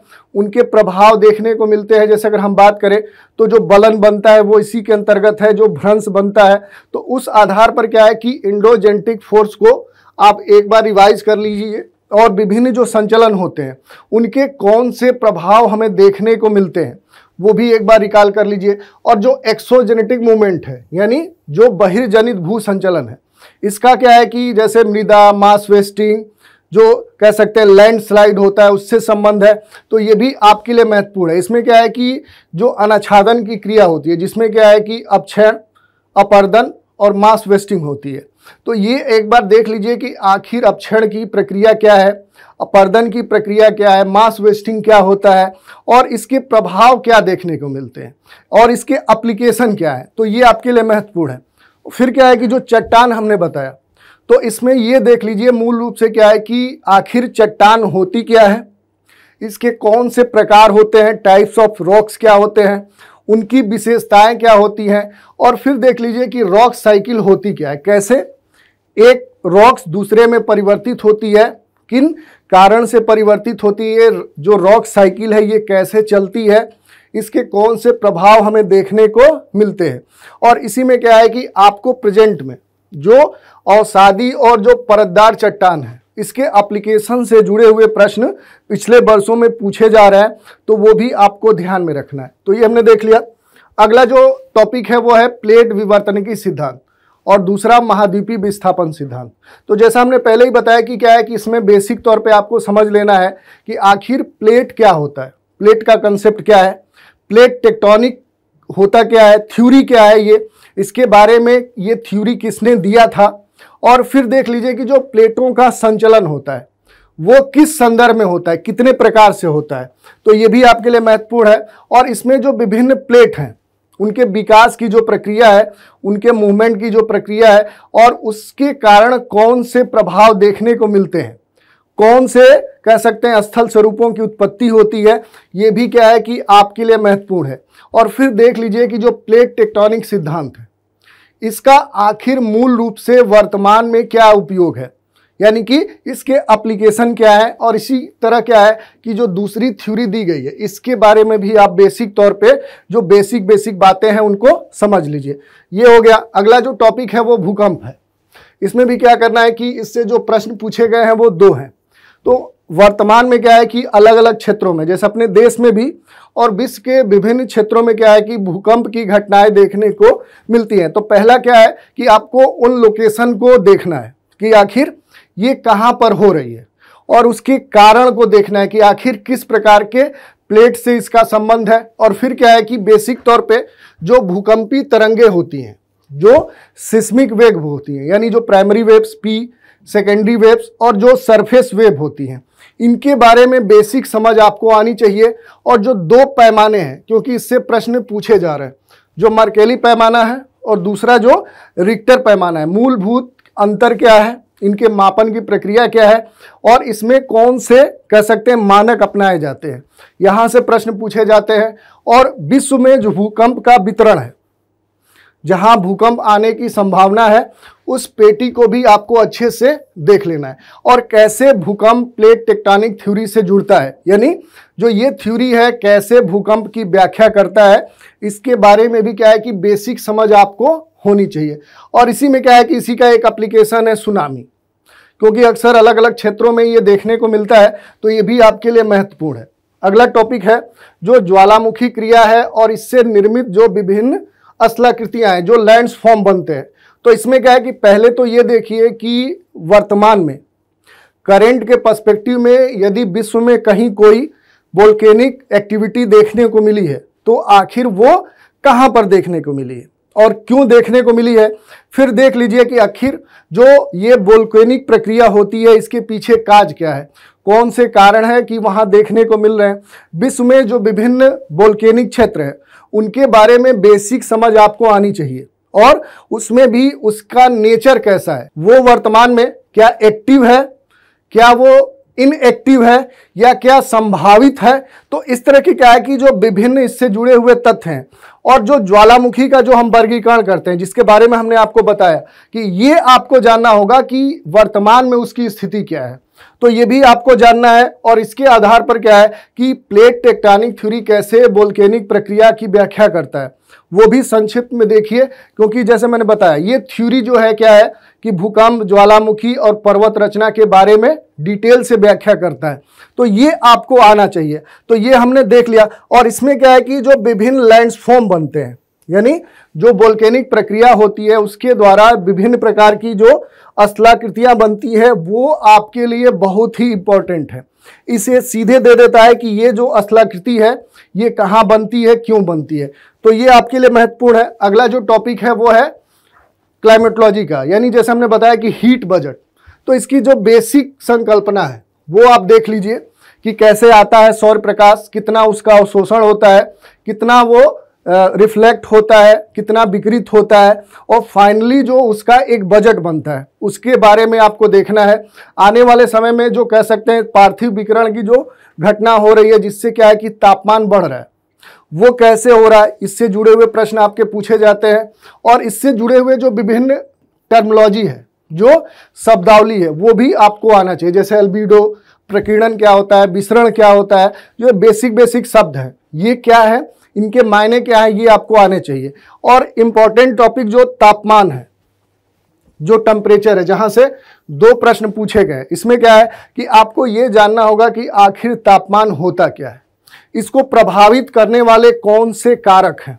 उनके प्रभाव देखने को मिलते हैं जैसे अगर हम बात करें तो जो बलन बनता है वो इसी के अंतर्गत है जो भ्रंश बनता है तो उस आधार पर क्या है कि इंडोजेंटिक फोर्स को आप एक बार रिवाइज कर लीजिए और विभिन्न जो संचलन होते हैं उनके कौन से प्रभाव हमें देखने को मिलते हैं वो भी एक बार रिकॉल कर लीजिए और जो एक्सोजेनेटिक मूवमेंट है यानी जो बहिर्जनित भू संचलन है इसका क्या है कि जैसे मृदा मास वेस्टिंग जो कह सकते हैं लैंडस्लाइड होता है उससे संबंध है तो ये भी आपके लिए महत्वपूर्ण है इसमें क्या है कि जो अनाच्छादन की क्रिया होती है जिसमें क्या है कि अपक्षय अपर्दन और मास वेस्टिंग होती है तो ये एक बार देख लीजिए कि आखिर अपक्षण की प्रक्रिया क्या है अपर्दन की प्रक्रिया क्या है मास वेस्टिंग क्या होता है और इसके प्रभाव क्या देखने को मिलते हैं और इसके अप्लीकेशन क्या है तो ये आपके लिए महत्वपूर्ण है फिर क्या है कि जो चट्टान हमने बताया तो इसमें ये देख लीजिए मूल रूप से क्या है कि आखिर चट्टान होती क्या है इसके कौन से प्रकार होते हैं टाइप्स ऑफ रॉक्स क्या होते हैं उनकी विशेषताएं क्या होती हैं और फिर देख लीजिए कि रॉक साइकिल होती क्या है कैसे एक रॉक्स दूसरे में परिवर्तित होती है किन कारण से परिवर्तित होती है जो रॉक साइकिल है ये कैसे चलती है इसके कौन से प्रभाव हमें देखने को मिलते हैं और इसी में क्या है कि आपको प्रेजेंट में जो औसादी और जो परतदार चट्टान है इसके एप्लीकेशन से जुड़े हुए प्रश्न पिछले वर्षों में पूछे जा रहे हैं तो वो भी आपको ध्यान में रखना है तो ये हमने देख लिया अगला जो टॉपिक है वो है प्लेट विवर्तन की सिद्धांत और दूसरा महाद्वीपी विस्थापन सिद्धांत तो जैसा हमने पहले ही बताया कि क्या है कि इसमें बेसिक तौर पे आपको समझ लेना है कि आखिर प्लेट क्या होता है प्लेट का कंसेप्ट क्या है प्लेट टेक्टोनिक होता क्या है थ्योरी क्या है ये इसके बारे में ये थ्योरी किसने दिया था और फिर देख लीजिए कि जो प्लेटों का संचलन होता है वो किस संदर्भ में होता है कितने प्रकार से होता है तो ये भी आपके लिए महत्वपूर्ण है और इसमें जो विभिन्न प्लेट हैं उनके विकास की जो प्रक्रिया है उनके मूवमेंट की जो प्रक्रिया है और उसके कारण कौन से प्रभाव देखने को मिलते हैं कौन से कह सकते हैं स्थल स्वरूपों की उत्पत्ति होती है ये भी क्या है कि आपके लिए महत्वपूर्ण है और फिर देख लीजिए कि जो प्लेट टेक्टोनिक सिद्धांत है इसका आखिर मूल रूप से वर्तमान में क्या उपयोग है यानी कि इसके अप्लीकेशन क्या है और इसी तरह क्या है कि जो दूसरी थ्योरी दी गई है इसके बारे में भी आप बेसिक तौर पे जो बेसिक बेसिक बातें हैं उनको समझ लीजिए ये हो गया अगला जो टॉपिक है वो भूकंप है इसमें भी क्या करना है कि इससे जो प्रश्न पूछे गए हैं वो दो हैं तो वर्तमान में क्या है कि अलग अलग क्षेत्रों में जैसे अपने देश में भी और विश्व के विभिन्न क्षेत्रों में क्या है कि भूकंप की घटनाएं देखने को मिलती हैं तो पहला क्या है कि आपको उन लोकेशन को देखना है कि आखिर ये कहाँ पर हो रही है और उसके कारण को देखना है कि आखिर किस प्रकार के प्लेट से इसका संबंध है और फिर क्या है कि बेसिक तौर पे जो भूकंपी तरंगे होती हैं जो सिस्मिक वेव होती हैं यानी जो primary waves P secondary waves और जो सरफेस वेव होती हैं इनके बारे में बेसिक समझ आपको आनी चाहिए और जो दो पैमाने हैं क्योंकि इससे प्रश्न पूछे जा रहे हैं जो मर्केली पैमाना है और दूसरा जो रिक्टर पैमाना है मूलभूत अंतर क्या है इनके मापन की प्रक्रिया क्या है और इसमें कौन से कह सकते हैं मानक अपनाए जाते हैं यहाँ से प्रश्न पूछे जाते हैं और विश्व में जो भूकंप का वितरण है जहां भूकंप आने की संभावना है उस पेटी को भी आपको अच्छे से देख लेना है और कैसे भूकंप प्लेट टेक्टोनिक थ्योरी से जुड़ता है यानी जो ये थ्योरी है कैसे भूकंप की व्याख्या करता है इसके बारे में भी क्या है कि बेसिक समझ आपको होनी चाहिए और इसी में क्या है कि इसी का एक अप्लीकेशन है सुनामी क्योंकि अक्सर अलग अलग क्षेत्रों में ये देखने को मिलता है तो ये भी आपके लिए महत्वपूर्ण है अगला टॉपिक है जो ज्वालामुखी क्रिया है और इससे निर्मित जो विभिन्न असलाकृतियाँ हैं जो लैंड्स फॉर्म बनते हैं तो इसमें क्या है कि पहले तो ये देखिए कि वर्तमान में करेंट के पर्स्पेक्टिव में यदि विश्व में कहीं कोई वोल्केनिक एक्टिविटी देखने को मिली है तो आखिर वो कहाँ पर देखने को मिली है और क्यों देखने को मिली है फिर देख लीजिए कि आखिर जो ये वोल्केनिक प्रक्रिया होती है इसके पीछे काज क्या है कौन से कारण है कि वहाँ देखने को मिल रहे हैं विश्व में जो विभिन्न वोल्केनिक क्षेत्र है उनके बारे में बेसिक समझ आपको आनी चाहिए और उसमें भी उसका नेचर कैसा है वो वर्तमान में क्या एक्टिव है क्या वो इनएक्टिव है या क्या संभावित है तो इस तरह की क्या है कि जो विभिन्न इससे जुड़े हुए तथ्य हैं और जो ज्वालामुखी का जो हम वर्गीकरण करते हैं जिसके बारे में हमने आपको बताया कि ये आपको जानना होगा कि वर्तमान में उसकी स्थिति क्या है तो ये भी आपको जानना है और इसके आधार पर क्या है कि प्लेट टेक्टानिक थ्योरी कैसे बोल्केनिक प्रक्रिया की व्याख्या करता है वो भी संक्षिप्त में देखिए क्योंकि जैसे मैंने बताया ये थ्योरी जो है क्या है कि भूकंप ज्वालामुखी और पर्वत रचना के बारे में डिटेल से व्याख्या करता है तो ये आपको आना चाहिए तो ये हमने देख लिया और इसमें क्या है कि जो विभिन्न लैंड्सफॉर्म बनते हैं यानी जो बोल्केनिक प्रक्रिया होती है उसके द्वारा विभिन्न प्रकार की जो असलाकृतियाँ बनती है वो आपके लिए बहुत ही इम्पॉर्टेंट है इसे सीधे दे देता है कि ये जो असलाकृति है ये कहाँ बनती है क्यों बनती है तो ये आपके लिए महत्वपूर्ण है अगला जो टॉपिक है वो है क्लाइमेटोलॉजी का यानी जैसे हमने बताया कि हीट बजट तो इसकी जो बेसिक संकल्पना है वो आप देख लीजिए कि कैसे आता है सौर प्रकाश कितना उसका अवशोषण होता है कितना वो रिफ्लेक्ट होता है कितना विकृत होता है और फाइनली जो उसका एक बजट बनता है उसके बारे में आपको देखना है आने वाले समय में जो कह सकते हैं पार्थिव विकरण की जो घटना हो रही है जिससे क्या है कि तापमान बढ़ रहा है वो कैसे हो रहा है इससे जुड़े हुए प्रश्न आपके पूछे जाते हैं और इससे जुड़े हुए जो विभिन्न टर्मोलॉजी है जो शब्दावली है वो भी आपको आना चाहिए जैसे एल्बिडो प्रकीर्णन क्या होता है विसरण क्या होता है जो बेसिक बेसिक शब्द है ये क्या है इनके मायने क्या है ये आपको आने चाहिए और इम्पॉर्टेंट टॉपिक जो तापमान है जो टेम्परेचर है जहाँ से दो प्रश्न पूछे गए इसमें क्या है कि आपको ये जानना होगा कि आखिर तापमान होता क्या है इसको प्रभावित करने वाले कौन से कारक हैं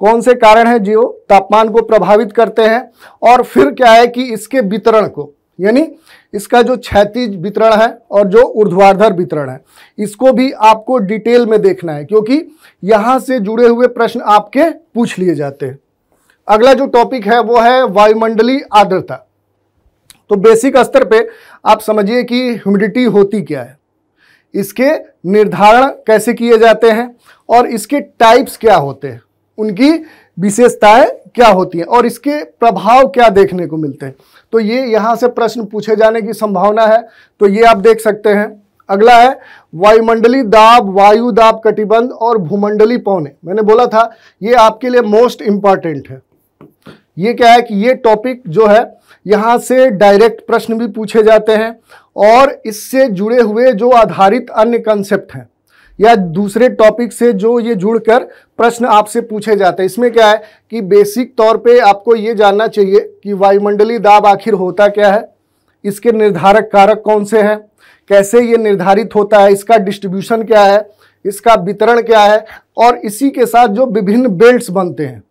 कौन से कारण हैं जो तापमान को प्रभावित करते हैं और फिर क्या है कि इसके वितरण को यानी इसका जो क्षैतिज वितरण है और जो ऊर्ध्वाधर वितरण है इसको भी आपको डिटेल में देखना है क्योंकि यहां से जुड़े हुए प्रश्न आपके पूछ लिए जाते हैं अगला जो टॉपिक है वो है वायुमंडलीय आर्द्रता तो बेसिक स्तर पे आप समझिए कि ह्यूमिडिटी होती क्या है इसके निर्धारण कैसे किए जाते हैं और इसके टाइप्स क्या होते हैं उनकी विशेषताएं क्या होती हैं और इसके प्रभाव क्या देखने को मिलते हैं तो ये यहाँ से प्रश्न पूछे जाने की संभावना है तो ये आप देख सकते हैं अगला है वायुमंडली दाब वायु दाब कटिबंध और भूमंडली पौने मैंने बोला था ये आपके लिए मोस्ट इंपॉर्टेंट है ये क्या है कि ये टॉपिक जो है यहाँ से डायरेक्ट प्रश्न भी पूछे जाते हैं और इससे जुड़े हुए जो आधारित अन्य कंसेप्ट हैं या दूसरे टॉपिक से जो ये जुड़कर प्रश्न आपसे पूछे जाते हैं इसमें क्या है कि बेसिक तौर पे आपको ये जानना चाहिए कि वायुमंडली दाब आखिर होता क्या है इसके निर्धारक कारक कौन से हैं कैसे ये निर्धारित होता है इसका डिस्ट्रीब्यूशन क्या है इसका वितरण क्या है और इसी के साथ जो विभिन्न बेल्ट्स बनते हैं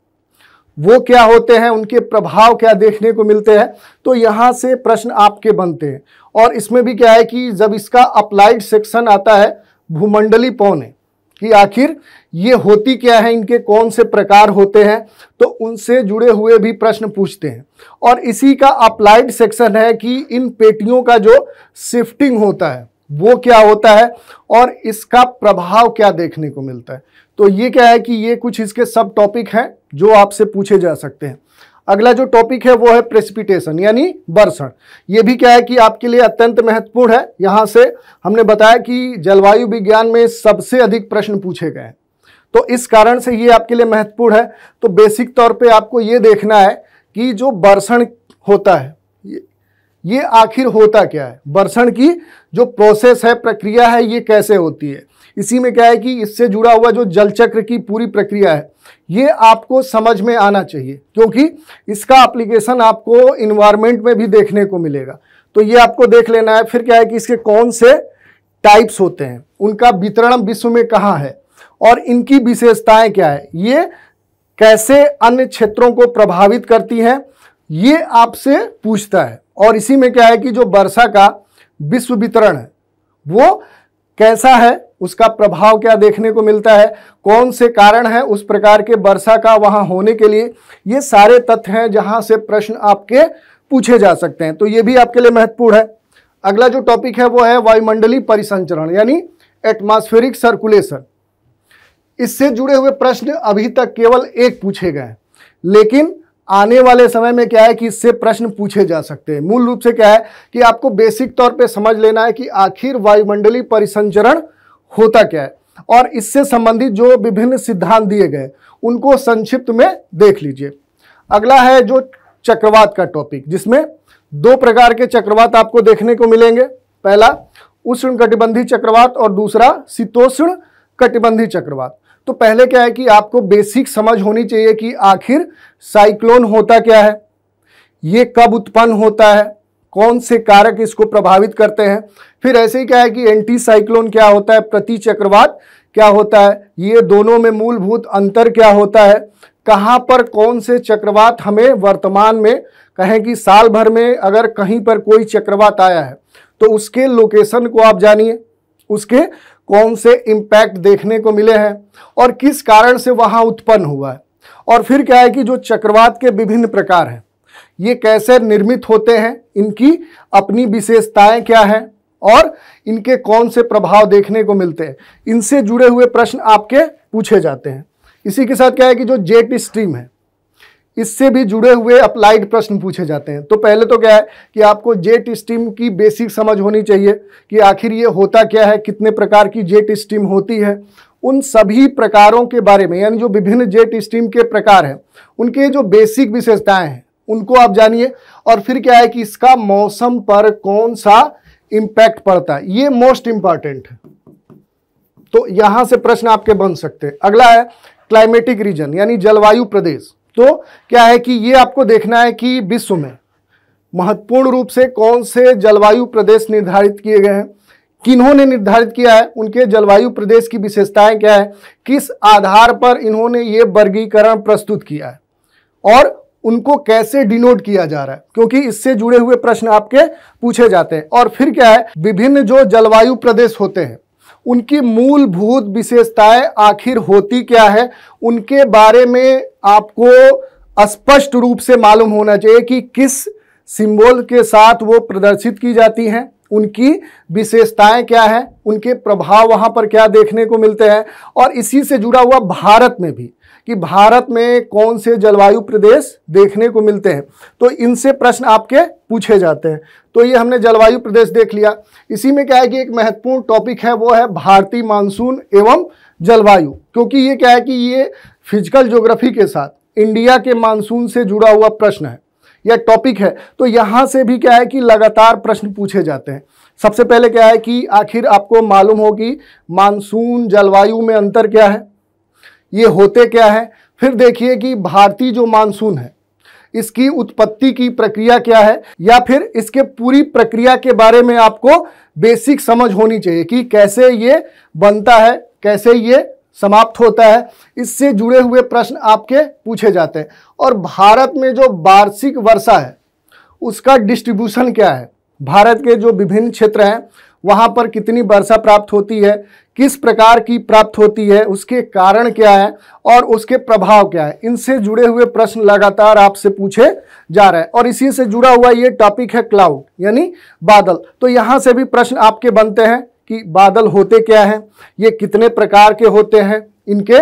वो क्या होते हैं उनके प्रभाव क्या देखने को मिलते हैं तो यहाँ से प्रश्न आपके बनते हैं और इसमें भी क्या है कि जब इसका अप्लाइड सेक्शन आता है भूमंडली पौने कि आखिर ये होती क्या है इनके कौन से प्रकार होते हैं तो उनसे जुड़े हुए भी प्रश्न पूछते हैं और इसी का अप्लाइड सेक्शन है कि इन पेटियों का जो शिफ्टिंग होता है वो क्या होता है और इसका प्रभाव क्या देखने को मिलता है तो ये क्या है कि ये कुछ इसके सब टॉपिक हैं जो आपसे पूछे जा सकते हैं अगला जो टॉपिक है वो है प्रेसिपिटेशन यानी बर्षण ये भी क्या है कि आपके लिए अत्यंत महत्वपूर्ण है यहाँ से हमने बताया कि जलवायु विज्ञान में सबसे अधिक प्रश्न पूछे गए हैं तो इस कारण से ये आपके लिए महत्वपूर्ण है तो बेसिक तौर पे आपको ये देखना है कि जो बर्षण होता है ये आखिर होता क्या है वर्षण की जो प्रोसेस है प्रक्रिया है ये कैसे होती है इसी में क्या है कि इससे जुड़ा हुआ जो जलचक्र की पूरी प्रक्रिया है ये आपको समझ में आना चाहिए क्योंकि इसका एप्लीकेशन आपको इन्वायरमेंट में भी देखने को मिलेगा तो ये आपको देख लेना है फिर क्या है कि इसके कौन से टाइप्स होते हैं उनका वितरण विश्व में कहाँ है और इनकी विशेषताएँ क्या है ये कैसे अन्य क्षेत्रों को प्रभावित करती हैं ये आपसे पूछता है और इसी में क्या है कि जो वर्षा का विश्व वितरण है वो कैसा है उसका प्रभाव क्या देखने को मिलता है कौन से कारण हैं उस प्रकार के वर्षा का वहाँ होने के लिए ये सारे तथ्य हैं जहाँ से प्रश्न आपके पूछे जा सकते हैं तो ये भी आपके लिए महत्वपूर्ण है अगला जो टॉपिक है वो है वायुमंडलीय परिसंचरण यानी एटमॉस्फेरिक सर्कुलेशन इससे जुड़े हुए प्रश्न अभी तक केवल एक पूछे गए लेकिन आने वाले समय में क्या है कि इससे प्रश्न पूछे जा सकते हैं मूल रूप से क्या है कि आपको बेसिक तौर पे समझ लेना है कि आखिर वायुमंडलीय परिसंचरण होता क्या है और इससे संबंधित जो विभिन्न सिद्धांत दिए गए उनको संक्षिप्त में देख लीजिए अगला है जो चक्रवात का टॉपिक जिसमें दो प्रकार के चक्रवात आपको देखने को मिलेंगे पहला उष्ण कटिबंधी चक्रवात और दूसरा शीतोष्ण कटिबंधी चक्रवात तो पहले क्या है कि आपको बेसिक समझ होनी चाहिए कि आखिर साइक्लोन होता क्या है ये कब उत्पन्न होता है कौन से कारक इसको प्रभावित करते हैं फिर ऐसे ही क्या है कि एंटी साइक्लोन क्या होता है प्रति चक्रवात क्या होता है ये दोनों में मूलभूत अंतर क्या होता है कहाँ पर कौन से चक्रवात हमें वर्तमान में कहें कि साल भर में अगर कहीं पर कोई चक्रवात आया है तो उसके लोकेशन को आप जानिए उसके कौन से इम्पैक्ट देखने को मिले हैं और किस कारण से वहाँ उत्पन्न हुआ है और फिर क्या है कि जो चक्रवात के विभिन्न प्रकार हैं ये कैसे निर्मित होते हैं इनकी अपनी विशेषताएं क्या हैं और इनके कौन से प्रभाव देखने को मिलते हैं इनसे जुड़े हुए प्रश्न आपके पूछे जाते हैं इसी के साथ क्या है कि जो जेट स्ट्रीम है इससे भी जुड़े हुए अप्लाइड प्रश्न पूछे जाते हैं तो पहले तो क्या है कि आपको जेट स्टीम e की बेसिक समझ होनी चाहिए कि आखिर ये होता क्या है कितने प्रकार की जेट स्टीम e होती है उन सभी प्रकारों के बारे में यानी जो विभिन्न जेट स्टीम e के प्रकार हैं उनके जो बेसिक विशेषताएं हैं उनको आप जानिए और फिर क्या है कि इसका मौसम पर कौन सा इम्पैक्ट पड़ता है ये मोस्ट इम्पॉर्टेंट है तो यहाँ से प्रश्न आपके बन सकते हैं अगला है क्लाइमेटिक रीजन यानी जलवायु प्रदेश तो क्या है कि ये आपको देखना है कि विश्व में महत्वपूर्ण रूप से कौन से जलवायु प्रदेश निर्धारित किए गए हैं किन्होंने निर्धारित किया है उनके जलवायु प्रदेश की विशेषताएं क्या है किस आधार पर इन्होंने ये वर्गीकरण प्रस्तुत किया है और उनको कैसे डिनोट किया जा रहा है क्योंकि इससे जुड़े हुए प्रश्न आपके पूछे जाते हैं और फिर क्या है विभिन्न जो जलवायु प्रदेश होते हैं उनकी मूलभूत विशेषताएं आखिर होती क्या है उनके बारे में आपको स्पष्ट रूप से मालूम होना चाहिए कि किस सिंबल के साथ वो प्रदर्शित की जाती हैं उनकी विशेषताएं क्या हैं उनके प्रभाव वहाँ पर क्या देखने को मिलते हैं और इसी से जुड़ा हुआ भारत में भी कि भारत में कौन से जलवायु प्रदेश देखने को मिलते हैं तो इनसे प्रश्न आपके पूछे जाते हैं तो ये हमने जलवायु प्रदेश देख लिया इसी में क्या है कि एक महत्वपूर्ण टॉपिक है वो है भारतीय मानसून एवं जलवायु क्योंकि ये क्या है कि ये फिजिकल ज्योग्राफी के साथ इंडिया के मानसून से जुड़ा हुआ प्रश्न है यह टॉपिक है तो यहाँ से भी क्या है कि लगातार प्रश्न पूछे जाते हैं सबसे पहले क्या है कि आखिर आपको मालूम हो कि मानसून जलवायु में अंतर क्या है ये होते क्या है फिर देखिए कि भारतीय जो मानसून है इसकी उत्पत्ति की प्रक्रिया क्या है या फिर इसके पूरी प्रक्रिया के बारे में आपको बेसिक समझ होनी चाहिए कि कैसे ये बनता है कैसे ये समाप्त होता है इससे जुड़े हुए प्रश्न आपके पूछे जाते हैं और भारत में जो वार्षिक वर्षा है उसका डिस्ट्रीब्यूशन क्या है भारत के जो विभिन्न क्षेत्र हैं वहाँ पर कितनी वर्षा प्राप्त होती है किस प्रकार की प्राप्त होती है उसके कारण क्या है और उसके प्रभाव क्या है इनसे जुड़े हुए प्रश्न लगातार आपसे पूछे जा रहे हैं और इसी से जुड़ा हुआ ये टॉपिक है क्लाउड यानी बादल तो यहाँ से भी प्रश्न आपके बनते हैं कि बादल होते क्या हैं ये कितने प्रकार के होते हैं इनके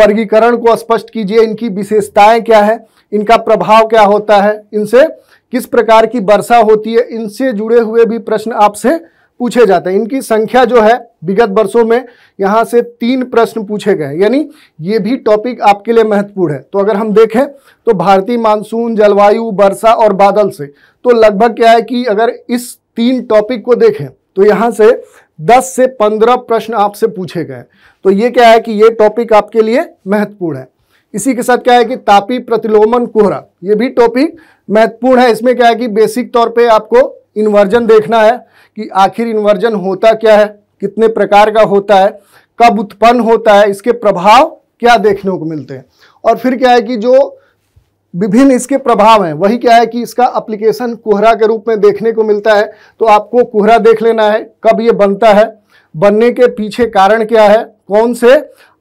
वर्गीकरण को स्पष्ट कीजिए इनकी विशेषताएं क्या है इनका प्रभाव क्या होता है इनसे किस प्रकार की वर्षा होती है इनसे जुड़े हुए भी प्रश्न आपसे पूछे जाते हैं इनकी संख्या जो है विगत वर्षों में यहाँ से तीन प्रश्न पूछे गए यानी ये भी टॉपिक आपके लिए महत्वपूर्ण है तो अगर हम देखें तो भारतीय मानसून जलवायु वर्षा और बादल से तो लगभग क्या है कि अगर इस तीन टॉपिक को देखें तो यहाँ से 10 से 15 प्रश्न आपसे पूछे गए तो ये क्या है कि ये टॉपिक आपके लिए महत्वपूर्ण है इसी के साथ क्या है कि तापी प्रतिलोमन कोहरा ये भी टॉपिक महत्वपूर्ण है इसमें क्या है कि बेसिक तौर पे आपको इन्वर्जन देखना है कि आखिर इन्वर्जन होता क्या है कितने प्रकार का होता है कब उत्पन्न होता है इसके प्रभाव क्या देखने को मिलते हैं और फिर क्या है कि जो विभिन्न इसके प्रभाव हैं वही क्या है कि इसका अप्लीकेशन कोहरा के रूप में देखने को मिलता है तो आपको कोहरा देख लेना है कब ये बनता है बनने के पीछे कारण क्या है कौन से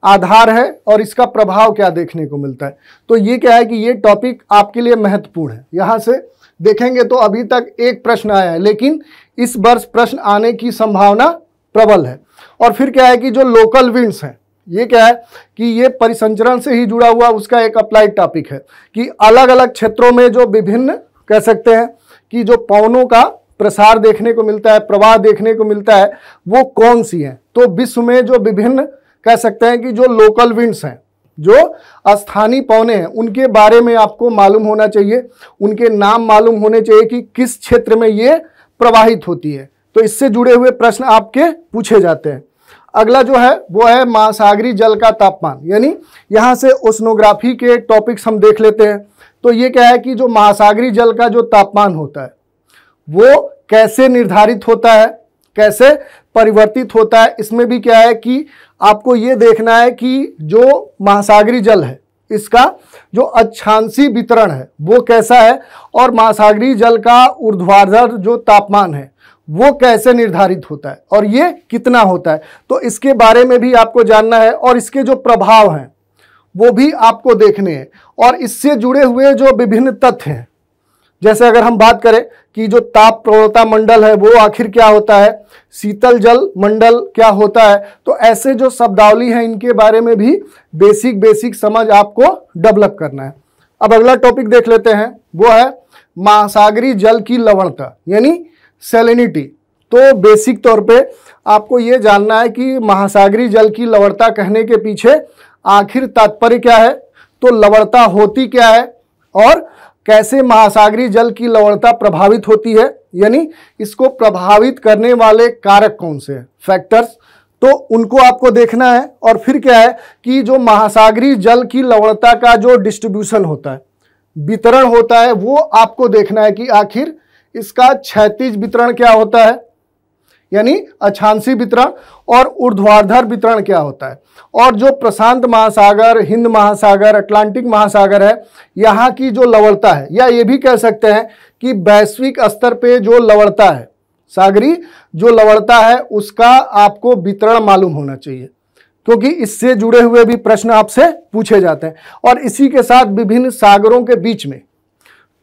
आधार है और इसका प्रभाव क्या देखने को मिलता है तो ये क्या है कि ये टॉपिक आपके लिए महत्वपूर्ण है यहाँ से देखेंगे तो अभी तक एक प्रश्न आया है लेकिन इस वर्ष प्रश्न आने की संभावना प्रबल है और फिर क्या है कि जो लोकल विंड्स हैं ये क्या है कि ये परिसंचरण से ही जुड़ा हुआ उसका एक अप्लाइड टॉपिक है कि अलग अलग क्षेत्रों में जो विभिन्न कह सकते हैं कि जो पवनों का प्रसार देखने को मिलता है प्रवाह देखने को मिलता है वो कौन सी हैं तो विश्व में जो विभिन्न कह सकते हैं कि जो लोकल विंड्स हैं जो स्थानीय पौने हैं उनके बारे में आपको मालूम होना चाहिए उनके नाम मालूम होने चाहिए कि किस क्षेत्र में ये प्रवाहित होती है तो इससे जुड़े हुए प्रश्न आपके पूछे जाते हैं अगला जो है वो है महासागरी जल का तापमान यानी यहाँ से ओसनोग्राफी के टॉपिक्स हम देख लेते हैं तो ये क्या है कि जो महासागरी जल का जो तापमान होता है वो कैसे निर्धारित होता है कैसे परिवर्तित होता है इसमें भी क्या है कि आपको ये देखना है कि जो महासागरी जल है इसका जो अच्छांसी वितरण है वो कैसा है और महासागरी जल का ऊर्ध्वाधर जो तापमान है वो कैसे निर्धारित होता है और ये कितना होता है तो इसके बारे में भी आपको जानना है और इसके जो प्रभाव हैं वो भी आपको देखने हैं और इससे जुड़े हुए जो विभिन्न तथ्य हैं जैसे अगर हम बात करें कि जो ताप प्रवणता मंडल है वो आखिर क्या होता है शीतल जल मंडल क्या होता है तो ऐसे जो शब्दावली है इनके बारे में भी बेसिक बेसिक समझ आपको डेवलप करना है अब अगला टॉपिक देख लेते हैं वो है महासागरी जल की लवणता यानी सेलिनिटी तो बेसिक तौर पे आपको ये जानना है कि महासागरी जल की लवणता कहने के पीछे आखिर तात्पर्य क्या है तो लवणता होती क्या है और कैसे महासागरीय जल की लवणता प्रभावित होती है यानी इसको प्रभावित करने वाले कारक कौन से हैं फैक्टर्स तो उनको आपको देखना है और फिर क्या है कि जो महासागरीय जल की लवणता का जो डिस्ट्रीब्यूशन होता है वितरण होता है वो आपको देखना है कि आखिर इसका क्षैतिज वितरण क्या होता है यानी अछांसी वितरण और ऊर्ध्वाधर वितरण क्या होता है और जो प्रशांत महासागर हिंद महासागर अटलांटिक महासागर है यहाँ की जो लवणता है या ये भी कह सकते हैं कि वैश्विक स्तर पे जो लवणता है सागरी जो लवणता है उसका आपको वितरण मालूम होना चाहिए क्योंकि इससे जुड़े हुए भी प्रश्न आपसे पूछे जाते हैं और इसी के साथ विभिन्न सागरों के बीच में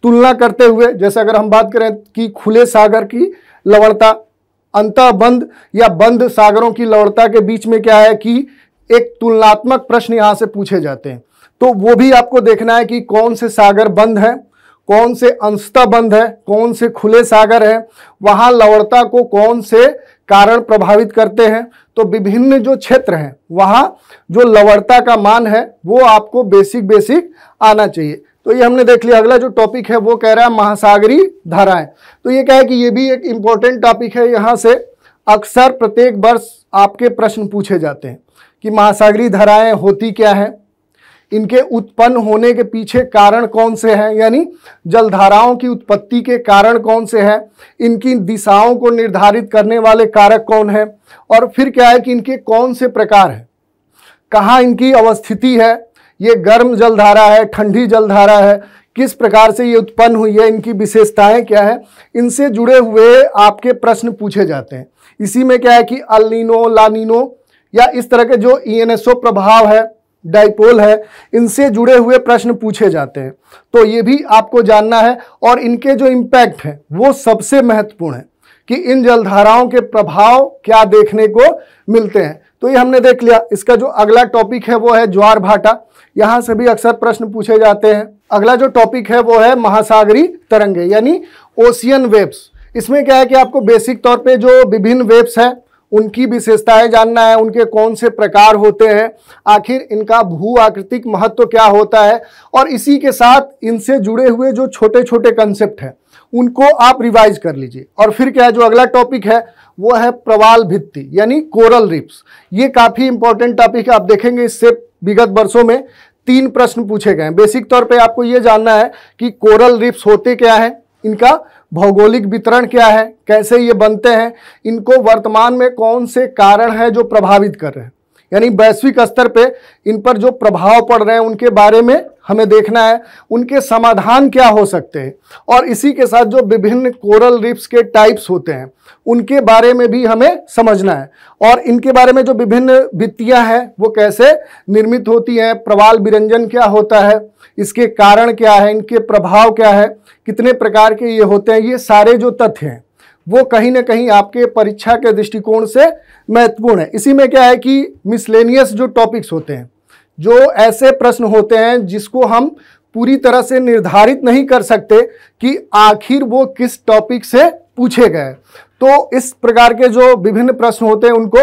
तुलना करते हुए जैसे अगर हम बात करें कि खुले सागर की लवणता बंद या बंद सागरों की लवणता के बीच में क्या है कि एक तुलनात्मक प्रश्न यहाँ से पूछे जाते हैं तो वो भी आपको देखना है कि कौन से सागर बंद हैं कौन से अंशता बंद है कौन से खुले सागर हैं वहाँ लवणता को कौन से कारण प्रभावित करते हैं तो विभिन्न जो क्षेत्र हैं वहाँ जो लवणता का मान है वो आपको बेसिक बेसिक आना चाहिए तो ये हमने देख लिया अगला जो टॉपिक है वो कह रहा है महासागरी धाराएं तो ये क्या है कि ये भी एक इम्पॉर्टेंट टॉपिक है यहाँ से अक्सर प्रत्येक वर्ष आपके प्रश्न पूछे जाते हैं कि महासागरी धाराएं होती क्या है इनके उत्पन्न होने के पीछे कारण कौन से हैं यानी जलधाराओं की उत्पत्ति के कारण कौन से हैं इनकी दिशाओं को निर्धारित करने वाले कारक कौन हैं और फिर क्या है कि इनके कौन से प्रकार हैं कहाँ इनकी अवस्थिति है ये गर्म जलधारा है ठंडी जलधारा है किस प्रकार से ये उत्पन्न हुई है इनकी विशेषताएं क्या है इनसे जुड़े हुए आपके प्रश्न पूछे जाते हैं इसी में क्या है कि अलिनो लानिनो या इस तरह के जो ई e प्रभाव है डाइपोल है इनसे जुड़े हुए प्रश्न पूछे जाते हैं तो ये भी आपको जानना है और इनके जो इम्पैक्ट हैं वो सबसे महत्वपूर्ण है कि इन जलधाराओं के प्रभाव क्या देखने को मिलते हैं तो ये हमने देख लिया इसका जो अगला टॉपिक है वो है ज्वार भाटा यहाँ से भी अक्सर प्रश्न पूछे जाते हैं अगला जो टॉपिक है वो है महासागरी तरंगे यानी ओशियन वेव्स इसमें क्या है कि आपको बेसिक तौर पे जो विभिन्न वेव्स हैं उनकी विशेषताएं जानना है उनके कौन से प्रकार होते हैं आखिर इनका भू आकृतिक महत्व तो क्या होता है और इसी के साथ इनसे जुड़े हुए जो छोटे छोटे कंसेप्ट हैं उनको आप रिवाइज कर लीजिए और फिर क्या है जो अगला टॉपिक है वो है प्रवाल भित्ति यानी कोरल रिप्स ये काफ़ी इंपॉर्टेंट टॉपिक है आप देखेंगे इससे विगत वर्षों में तीन प्रश्न पूछे गए हैं बेसिक तौर पे आपको ये जानना है कि कोरल रिप्स होते क्या हैं इनका भौगोलिक वितरण क्या है कैसे ये बनते हैं इनको वर्तमान में कौन से कारण हैं जो प्रभावित कर रहे हैं यानी वैश्विक स्तर पे इन पर जो प्रभाव पड़ रहे हैं उनके बारे में हमें देखना है उनके समाधान क्या हो सकते हैं और इसी के साथ जो विभिन्न कोरल रिप्स के टाइप्स होते हैं उनके बारे में भी हमें समझना है और इनके बारे में जो विभिन्न वित्तियाँ हैं वो कैसे निर्मित होती हैं प्रवाल विरंजन क्या होता है इसके कारण क्या है इनके प्रभाव क्या है कितने प्रकार के ये होते हैं ये सारे जो तथ्य हैं वो कहीं ना कहीं आपके परीक्षा के दृष्टिकोण से महत्वपूर्ण है इसी में क्या है कि मिसलेनियस जो टॉपिक्स होते हैं जो ऐसे प्रश्न होते हैं जिसको हम पूरी तरह से निर्धारित नहीं कर सकते कि आखिर वो किस टॉपिक से पूछे गए तो इस प्रकार के जो विभिन्न प्रश्न होते हैं उनको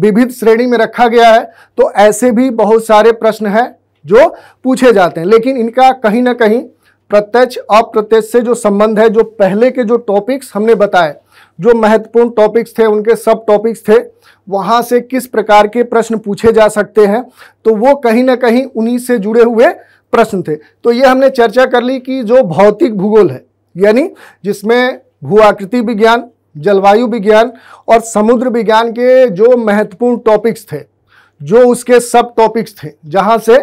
विविध श्रेणी में रखा गया है तो ऐसे भी बहुत सारे प्रश्न हैं जो पूछे जाते हैं लेकिन इनका कहीं ना कहीं प्रत्यक्ष अप्रत्यक्ष से जो संबंध है जो पहले के जो टॉपिक्स हमने बताए जो महत्वपूर्ण टॉपिक्स थे उनके सब टॉपिक्स थे वहाँ से किस प्रकार के प्रश्न पूछे जा सकते हैं तो वो कहीं ना कहीं उन्हीं से जुड़े हुए प्रश्न थे तो ये हमने चर्चा कर ली कि जो भौतिक भूगोल है यानी जिसमें भू आकृति विज्ञान जलवायु विज्ञान और समुद्र विज्ञान के जो महत्वपूर्ण टॉपिक्स थे जो उसके सब टॉपिक्स थे जहाँ से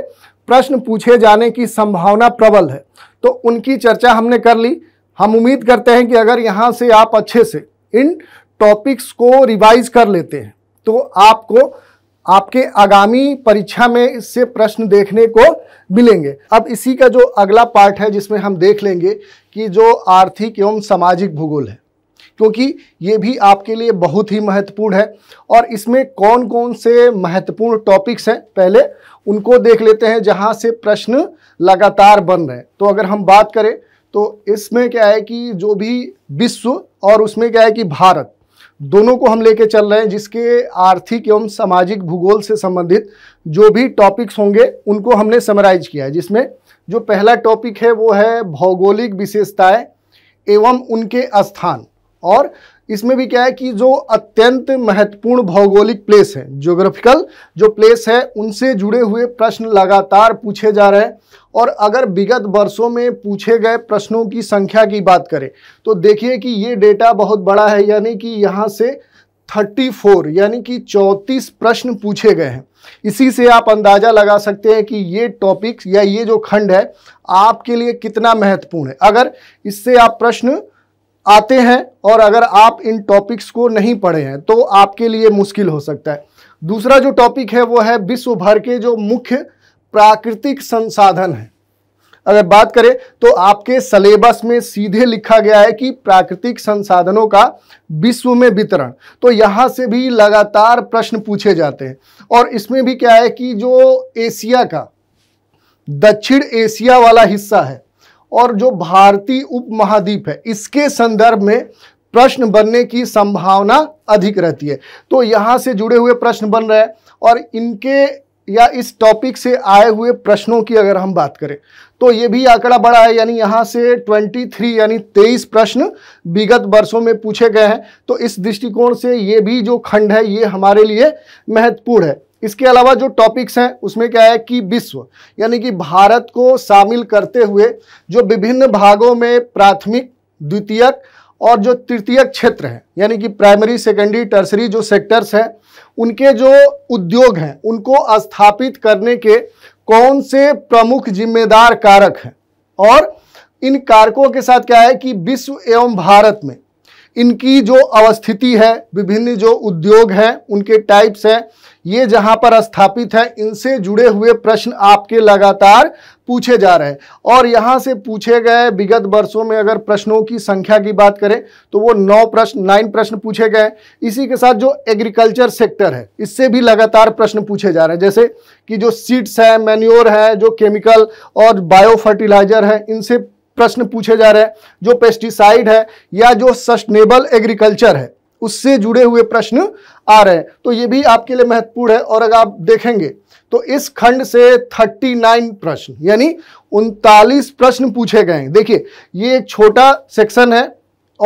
प्रश्न पूछे जाने की संभावना प्रबल है तो उनकी चर्चा हमने कर ली हम उम्मीद करते हैं कि अगर यहाँ से आप अच्छे से इन टॉपिक्स को रिवाइज कर लेते हैं तो आपको आपके आगामी परीक्षा में इससे प्रश्न देखने को मिलेंगे अब इसी का जो अगला पार्ट है जिसमें हम देख लेंगे कि जो आर्थिक एवं सामाजिक भूगोल है क्योंकि ये भी आपके लिए बहुत ही महत्वपूर्ण है और इसमें कौन कौन से महत्वपूर्ण टॉपिक्स हैं पहले उनको देख लेते हैं जहाँ से प्रश्न लगातार बन रहे हैं तो अगर हम बात करें तो इसमें क्या है कि जो भी विश्व और उसमें क्या है कि भारत दोनों को हम लेके चल रहे हैं जिसके आर्थिक एवं सामाजिक भूगोल से संबंधित जो भी टॉपिक्स होंगे उनको हमने समराइज किया है जिसमें जो पहला टॉपिक है वो है भौगोलिक विशेषताएं एवं उनके स्थान और इसमें भी क्या है कि जो अत्यंत महत्वपूर्ण भौगोलिक प्लेस है ज्योग्राफिकल जो प्लेस है उनसे जुड़े हुए प्रश्न लगातार पूछे जा रहे हैं और अगर विगत वर्षों में पूछे गए प्रश्नों की संख्या की बात करें तो देखिए कि ये डेटा बहुत बड़ा है यानी कि यहाँ से 34 यानी कि 34 प्रश्न पूछे गए हैं इसी से आप अंदाज़ा लगा सकते हैं कि ये टॉपिक्स या ये जो खंड है आपके लिए कितना महत्वपूर्ण है अगर इससे आप प्रश्न आते हैं और अगर आप इन टॉपिक्स को नहीं पढ़े हैं तो आपके लिए मुश्किल हो सकता है दूसरा जो टॉपिक है वो है विश्व भर के जो मुख्य प्राकृतिक संसाधन हैं अगर बात करें तो आपके सलेबस में सीधे लिखा गया है कि प्राकृतिक संसाधनों का विश्व में वितरण तो यहाँ से भी लगातार प्रश्न पूछे जाते हैं और इसमें भी क्या है कि जो एशिया का दक्षिण एशिया वाला हिस्सा है और जो भारतीय उपमहाद्वीप है इसके संदर्भ में प्रश्न बनने की संभावना अधिक रहती है तो यहाँ से जुड़े हुए प्रश्न बन रहे हैं और इनके या इस टॉपिक से आए हुए प्रश्नों की अगर हम बात करें तो ये भी आंकड़ा बड़ा है यानी यहाँ से 23 यानी 23 प्रश्न विगत वर्षों में पूछे गए हैं तो इस दृष्टिकोण से ये भी जो खंड है ये हमारे लिए महत्वपूर्ण है इसके अलावा जो टॉपिक्स हैं उसमें क्या है कि विश्व यानी कि भारत को शामिल करते हुए जो विभिन्न भागों में प्राथमिक द्वितीयक और जो तृतीयक क्षेत्र हैं यानी कि प्राइमरी सेकेंडरी टर्सरी जो सेक्टर्स हैं उनके जो उद्योग हैं उनको स्थापित करने के कौन से प्रमुख जिम्मेदार कारक हैं और इन कारकों के साथ क्या है कि विश्व एवं भारत में इनकी जो अवस्थिति है विभिन्न जो उद्योग हैं उनके टाइप्स हैं ये जहां पर स्थापित है इनसे जुड़े हुए प्रश्न आपके लगातार पूछे जा रहे हैं और यहां से पूछे गए विगत वर्षों में अगर प्रश्नों की संख्या की बात करें तो वो नौ प्रश्न नाइन प्रश्न पूछे गए इसी के साथ जो एग्रीकल्चर सेक्टर है इससे भी लगातार प्रश्न पूछे जा रहे हैं जैसे कि जो सीड्स है मैन्योर है जो केमिकल और बायो फर्टिलाइजर है इनसे प्रश्न पूछे जा रहे हैं जो पेस्टिसाइड है या जो सस्टेनेबल एग्रीकल्चर है उससे जुड़े हुए प्रश्न आ रहे हैं तो ये भी आपके लिए महत्वपूर्ण है और अगर आप देखेंगे तो इस खंड से 39 प्रश्न यानी उनतालीस प्रश्न पूछे गए हैं देखिए ये एक छोटा सेक्शन है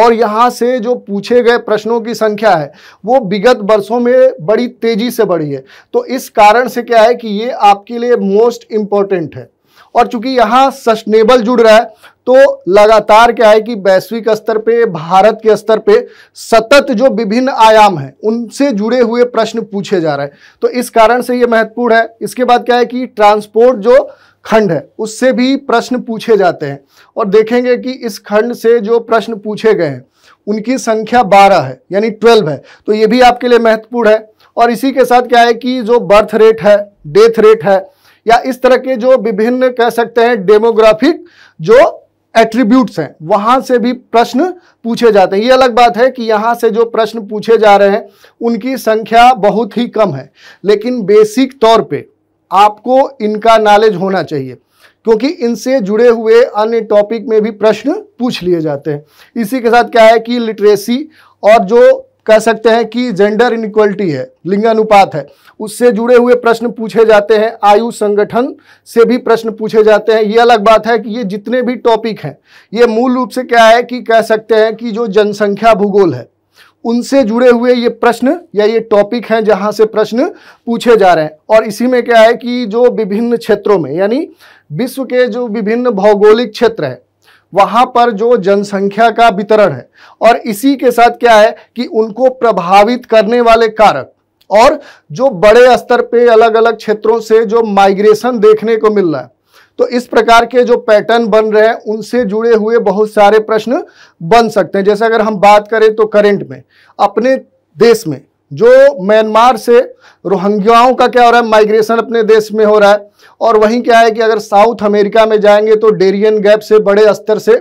और यहाँ से जो पूछे गए प्रश्नों की संख्या है वो विगत वर्षों में बड़ी तेजी से बढ़ी है तो इस कारण से क्या है कि ये आपके लिए मोस्ट इम्पॉर्टेंट है और चूंकि यहाँ सस्टेनेबल जुड़ रहा है तो लगातार क्या है कि वैश्विक स्तर पे भारत के स्तर पे सतत जो विभिन्न आयाम हैं उनसे जुड़े हुए प्रश्न पूछे जा रहे हैं तो इस कारण से ये महत्वपूर्ण है इसके बाद क्या है कि ट्रांसपोर्ट जो खंड है उससे भी प्रश्न पूछे जाते हैं और देखेंगे कि इस खंड से जो प्रश्न पूछे गए हैं उनकी संख्या बारह है यानी ट्वेल्व है तो ये भी आपके लिए महत्वपूर्ण है और इसी के साथ क्या है कि जो बर्थ रेट है डेथ रेट है या इस तरह के जो विभिन्न कह सकते हैं डेमोग्राफिक जो एट्रीब्यूट्स हैं वहाँ से भी प्रश्न पूछे जाते हैं ये अलग बात है कि यहाँ से जो प्रश्न पूछे जा रहे हैं उनकी संख्या बहुत ही कम है लेकिन बेसिक तौर पे आपको इनका नॉलेज होना चाहिए क्योंकि इनसे जुड़े हुए अन्य टॉपिक में भी प्रश्न पूछ लिए जाते हैं इसी के साथ क्या है कि लिटरेसी और जो कह सकते हैं कि जेंडर इनक्वलिटी है लिंगानुपात है उससे जुड़े हुए प्रश्न पूछे जाते हैं आयु संगठन से भी प्रश्न पूछे जाते हैं ये अलग बात है कि ये जितने भी टॉपिक हैं ये मूल रूप से क्या है कि कह सकते हैं कि जो जनसंख्या भूगोल है उनसे जुड़े हुए ये प्रश्न या ये टॉपिक हैं जहाँ से प्रश्न पूछे जा रहे हैं और इसी में क्या है कि जो विभिन्न क्षेत्रों में यानी विश्व के जो विभिन्न भौगोलिक क्षेत्र हैं वहाँ पर जो जनसंख्या का वितरण है और इसी के साथ क्या है कि उनको प्रभावित करने वाले कारक और जो बड़े स्तर पे अलग अलग क्षेत्रों से जो माइग्रेशन देखने को मिल रहा है तो इस प्रकार के जो पैटर्न बन रहे हैं उनसे जुड़े हुए बहुत सारे प्रश्न बन सकते हैं जैसे अगर हम बात करें तो करेंट में अपने देश में जो म्यांमार से रोहंग्याओं का क्या हो रहा है माइग्रेशन अपने देश में हो रहा है और वहीं क्या है कि अगर साउथ अमेरिका में जाएंगे तो डेरियन गैप से बड़े स्तर से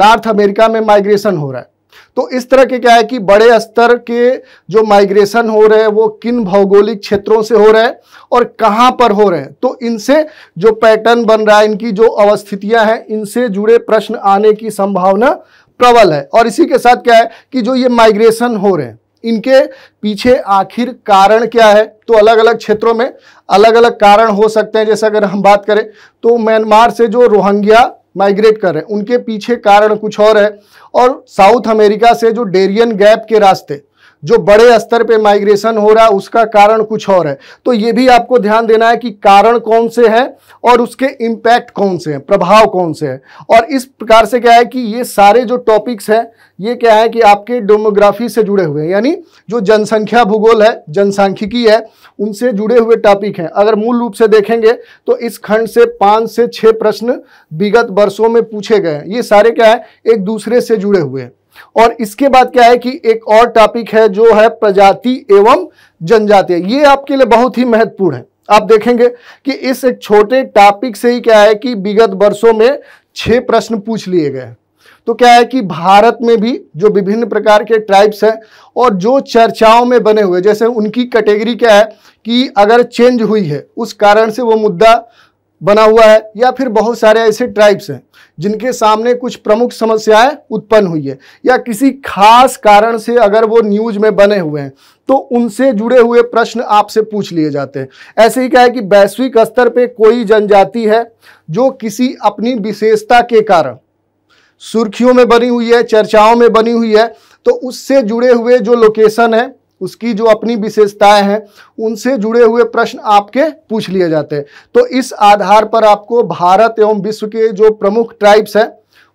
नॉर्थ अमेरिका में माइग्रेशन हो रहा है तो इस तरह के क्या है कि बड़े स्तर के जो माइग्रेशन हो रहे हैं वो किन भौगोलिक क्षेत्रों से हो रहे हैं और कहाँ पर हो रहे हैं तो इनसे जो पैटर्न बन रहा है इनकी जो अवस्थितियां हैं इनसे जुड़े प्रश्न आने की संभावना प्रबल है और इसी के साथ क्या है कि जो ये माइग्रेशन हो रहे हैं इनके पीछे आखिर कारण क्या है तो अलग अलग क्षेत्रों में अलग अलग कारण हो सकते हैं जैसे अगर हम बात करें तो म्यांमार से जो रोहंग्या माइग्रेट कर रहे हैं उनके पीछे कारण कुछ और है और साउथ अमेरिका से जो डेरियन गैप के रास्ते जो बड़े स्तर पे माइग्रेशन हो रहा है उसका कारण कुछ और है तो ये भी आपको ध्यान देना है कि कारण कौन से हैं और उसके इम्पैक्ट कौन से हैं प्रभाव कौन से हैं और इस प्रकार से क्या है कि ये सारे जो टॉपिक्स हैं ये क्या है कि आपके डेमोग्राफी से जुड़े हुए हैं यानी जो जनसंख्या भूगोल है जनसांख्यिकी है उनसे जुड़े हुए टॉपिक हैं अगर मूल रूप से देखेंगे तो इस खंड से पाँच से छः प्रश्न विगत वर्षों में पूछे गए हैं ये सारे क्या है एक दूसरे से जुड़े हुए हैं और इसके बाद क्या है कि एक और टॉपिक है जो है प्रजाति एवं जनजाति ये आपके लिए बहुत ही महत्वपूर्ण है आप देखेंगे कि इस एक छोटे टॉपिक से ही क्या है कि विगत वर्षों में छह प्रश्न पूछ लिए गए तो क्या है कि भारत में भी जो विभिन्न प्रकार के ट्राइब्स हैं और जो चर्चाओं में बने हुए जैसे उनकी कैटेगरी क्या है कि अगर चेंज हुई है उस कारण से वो मुद्दा बना हुआ है या फिर बहुत सारे ऐसे ट्राइब्स हैं जिनके सामने कुछ प्रमुख समस्याएं उत्पन्न हुई है या किसी खास कारण से अगर वो न्यूज में बने हुए हैं तो उनसे जुड़े हुए प्रश्न आपसे पूछ लिए जाते हैं ऐसे ही क्या है कि वैश्विक स्तर पे कोई जनजाति है जो किसी अपनी विशेषता के कारण सुर्खियों में बनी हुई है चर्चाओं में बनी हुई है तो उससे जुड़े हुए जो लोकेशन है उसकी जो अपनी विशेषताएं हैं उनसे जुड़े हुए प्रश्न आपके पूछ लिए जाते हैं तो इस आधार पर आपको भारत एवं विश्व के जो प्रमुख ट्राइब्स हैं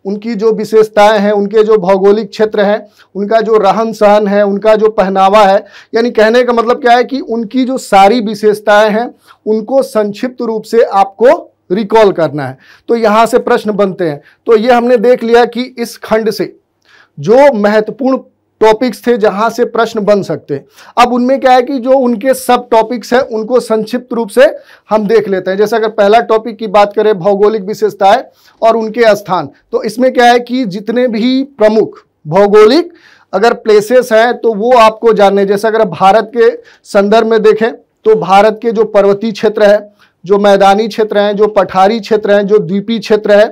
उनकी जो विशेषताएं हैं उनके जो भौगोलिक क्षेत्र हैं उनका जो रहन सहन है उनका जो पहनावा है यानी कहने का मतलब क्या है कि उनकी जो सारी विशेषताएं हैं उनको संक्षिप्त रूप से आपको रिकॉल करना है तो यहाँ से प्रश्न बनते हैं तो ये हमने देख लिया कि इस खंड से जो महत्वपूर्ण टॉपिक्स थे जहां से प्रश्न बन सकते हैं अब उनमें क्या है कि जो उनके सब टॉपिक्स हैं उनको संक्षिप्त रूप से हम देख लेते हैं जैसे अगर पहला टॉपिक की बात करें भौगोलिक विशेषताएं और उनके स्थान तो इसमें क्या है कि जितने भी प्रमुख भौगोलिक अगर प्लेसेस हैं तो वो आपको जानने जैसे अगर भारत के संदर्भ में देखें तो भारत के जो पर्वतीय क्षेत्र है जो मैदानी क्षेत्र हैं जो पठारी क्षेत्र हैं जो द्वीपीय क्षेत्र है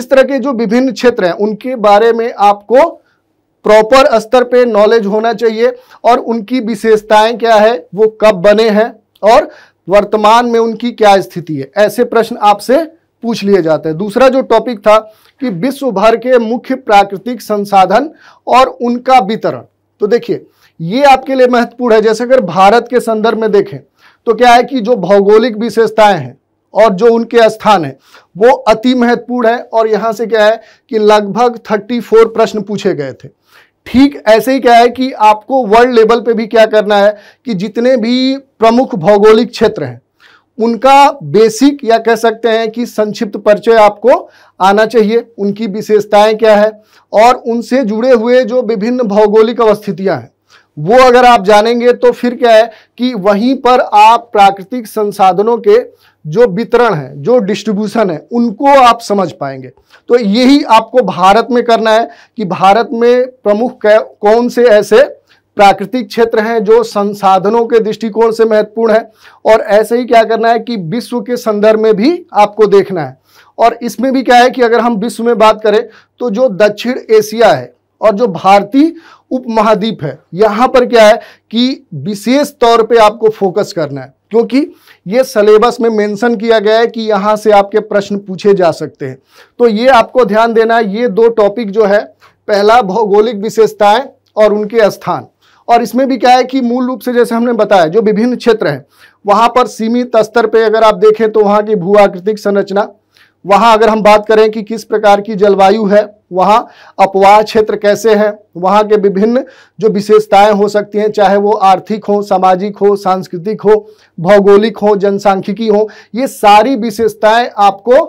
इस तरह के जो विभिन्न क्षेत्र हैं उनके बारे में आपको प्रॉपर स्तर पे नॉलेज होना चाहिए और उनकी विशेषताएं क्या है वो कब बने हैं और वर्तमान में उनकी क्या स्थिति है ऐसे प्रश्न आपसे पूछ लिए जाते हैं दूसरा जो टॉपिक था कि विश्व भर के मुख्य प्राकृतिक संसाधन और उनका वितरण तो देखिए ये आपके लिए महत्वपूर्ण है जैसे अगर भारत के संदर्भ में देखें तो क्या है कि जो भौगोलिक विशेषताएं हैं और जो उनके स्थान है वो अति महत्वपूर्ण है और यहाँ से क्या है कि लगभग 34 प्रश्न पूछे गए थे ठीक ऐसे ही क्या है कि आपको वर्ल्ड लेवल पे भी क्या करना है कि जितने भी प्रमुख भौगोलिक क्षेत्र हैं उनका बेसिक या कह सकते हैं कि संक्षिप्त परिचय आपको आना चाहिए उनकी विशेषताएं क्या है और उनसे जुड़े हुए जो विभिन्न भौगोलिक अवस्थितियां हैं वो अगर आप जानेंगे तो फिर क्या है कि वहीं पर आप प्राकृतिक संसाधनों के जो वितरण है जो डिस्ट्रीब्यूशन है उनको आप समझ पाएंगे तो यही आपको भारत में करना है कि भारत में प्रमुख कौन से ऐसे प्राकृतिक क्षेत्र हैं जो संसाधनों के दृष्टिकोण से महत्वपूर्ण है और ऐसे ही क्या करना है कि विश्व के संदर्भ में भी आपको देखना है और इसमें भी क्या है कि अगर हम विश्व में बात करें तो जो दक्षिण एशिया है और जो भारतीय उपमहाद्वीप है यहाँ पर क्या है कि विशेष तौर पे आपको फोकस करना है क्योंकि ये सिलेबस में मेंशन किया गया है कि यहाँ से आपके प्रश्न पूछे जा सकते हैं तो ये आपको ध्यान देना है ये दो टॉपिक जो है पहला भौगोलिक विशेषताएं और उनके स्थान और इसमें भी क्या है कि मूल रूप से जैसे हमने बताया जो विभिन्न क्षेत्र हैं वहाँ पर सीमित स्तर पे अगर आप देखें तो वहाँ की भू आकृतिक संरचना वहाँ अगर हम बात करें कि किस प्रकार की जलवायु है वहाँ अपवाह क्षेत्र कैसे हैं वहाँ के विभिन्न जो विशेषताएं हो सकती हैं चाहे वो आर्थिक हो सामाजिक हो सांस्कृतिक हो भौगोलिक हो जनसांख्यिकी हो ये सारी विशेषताएं आपको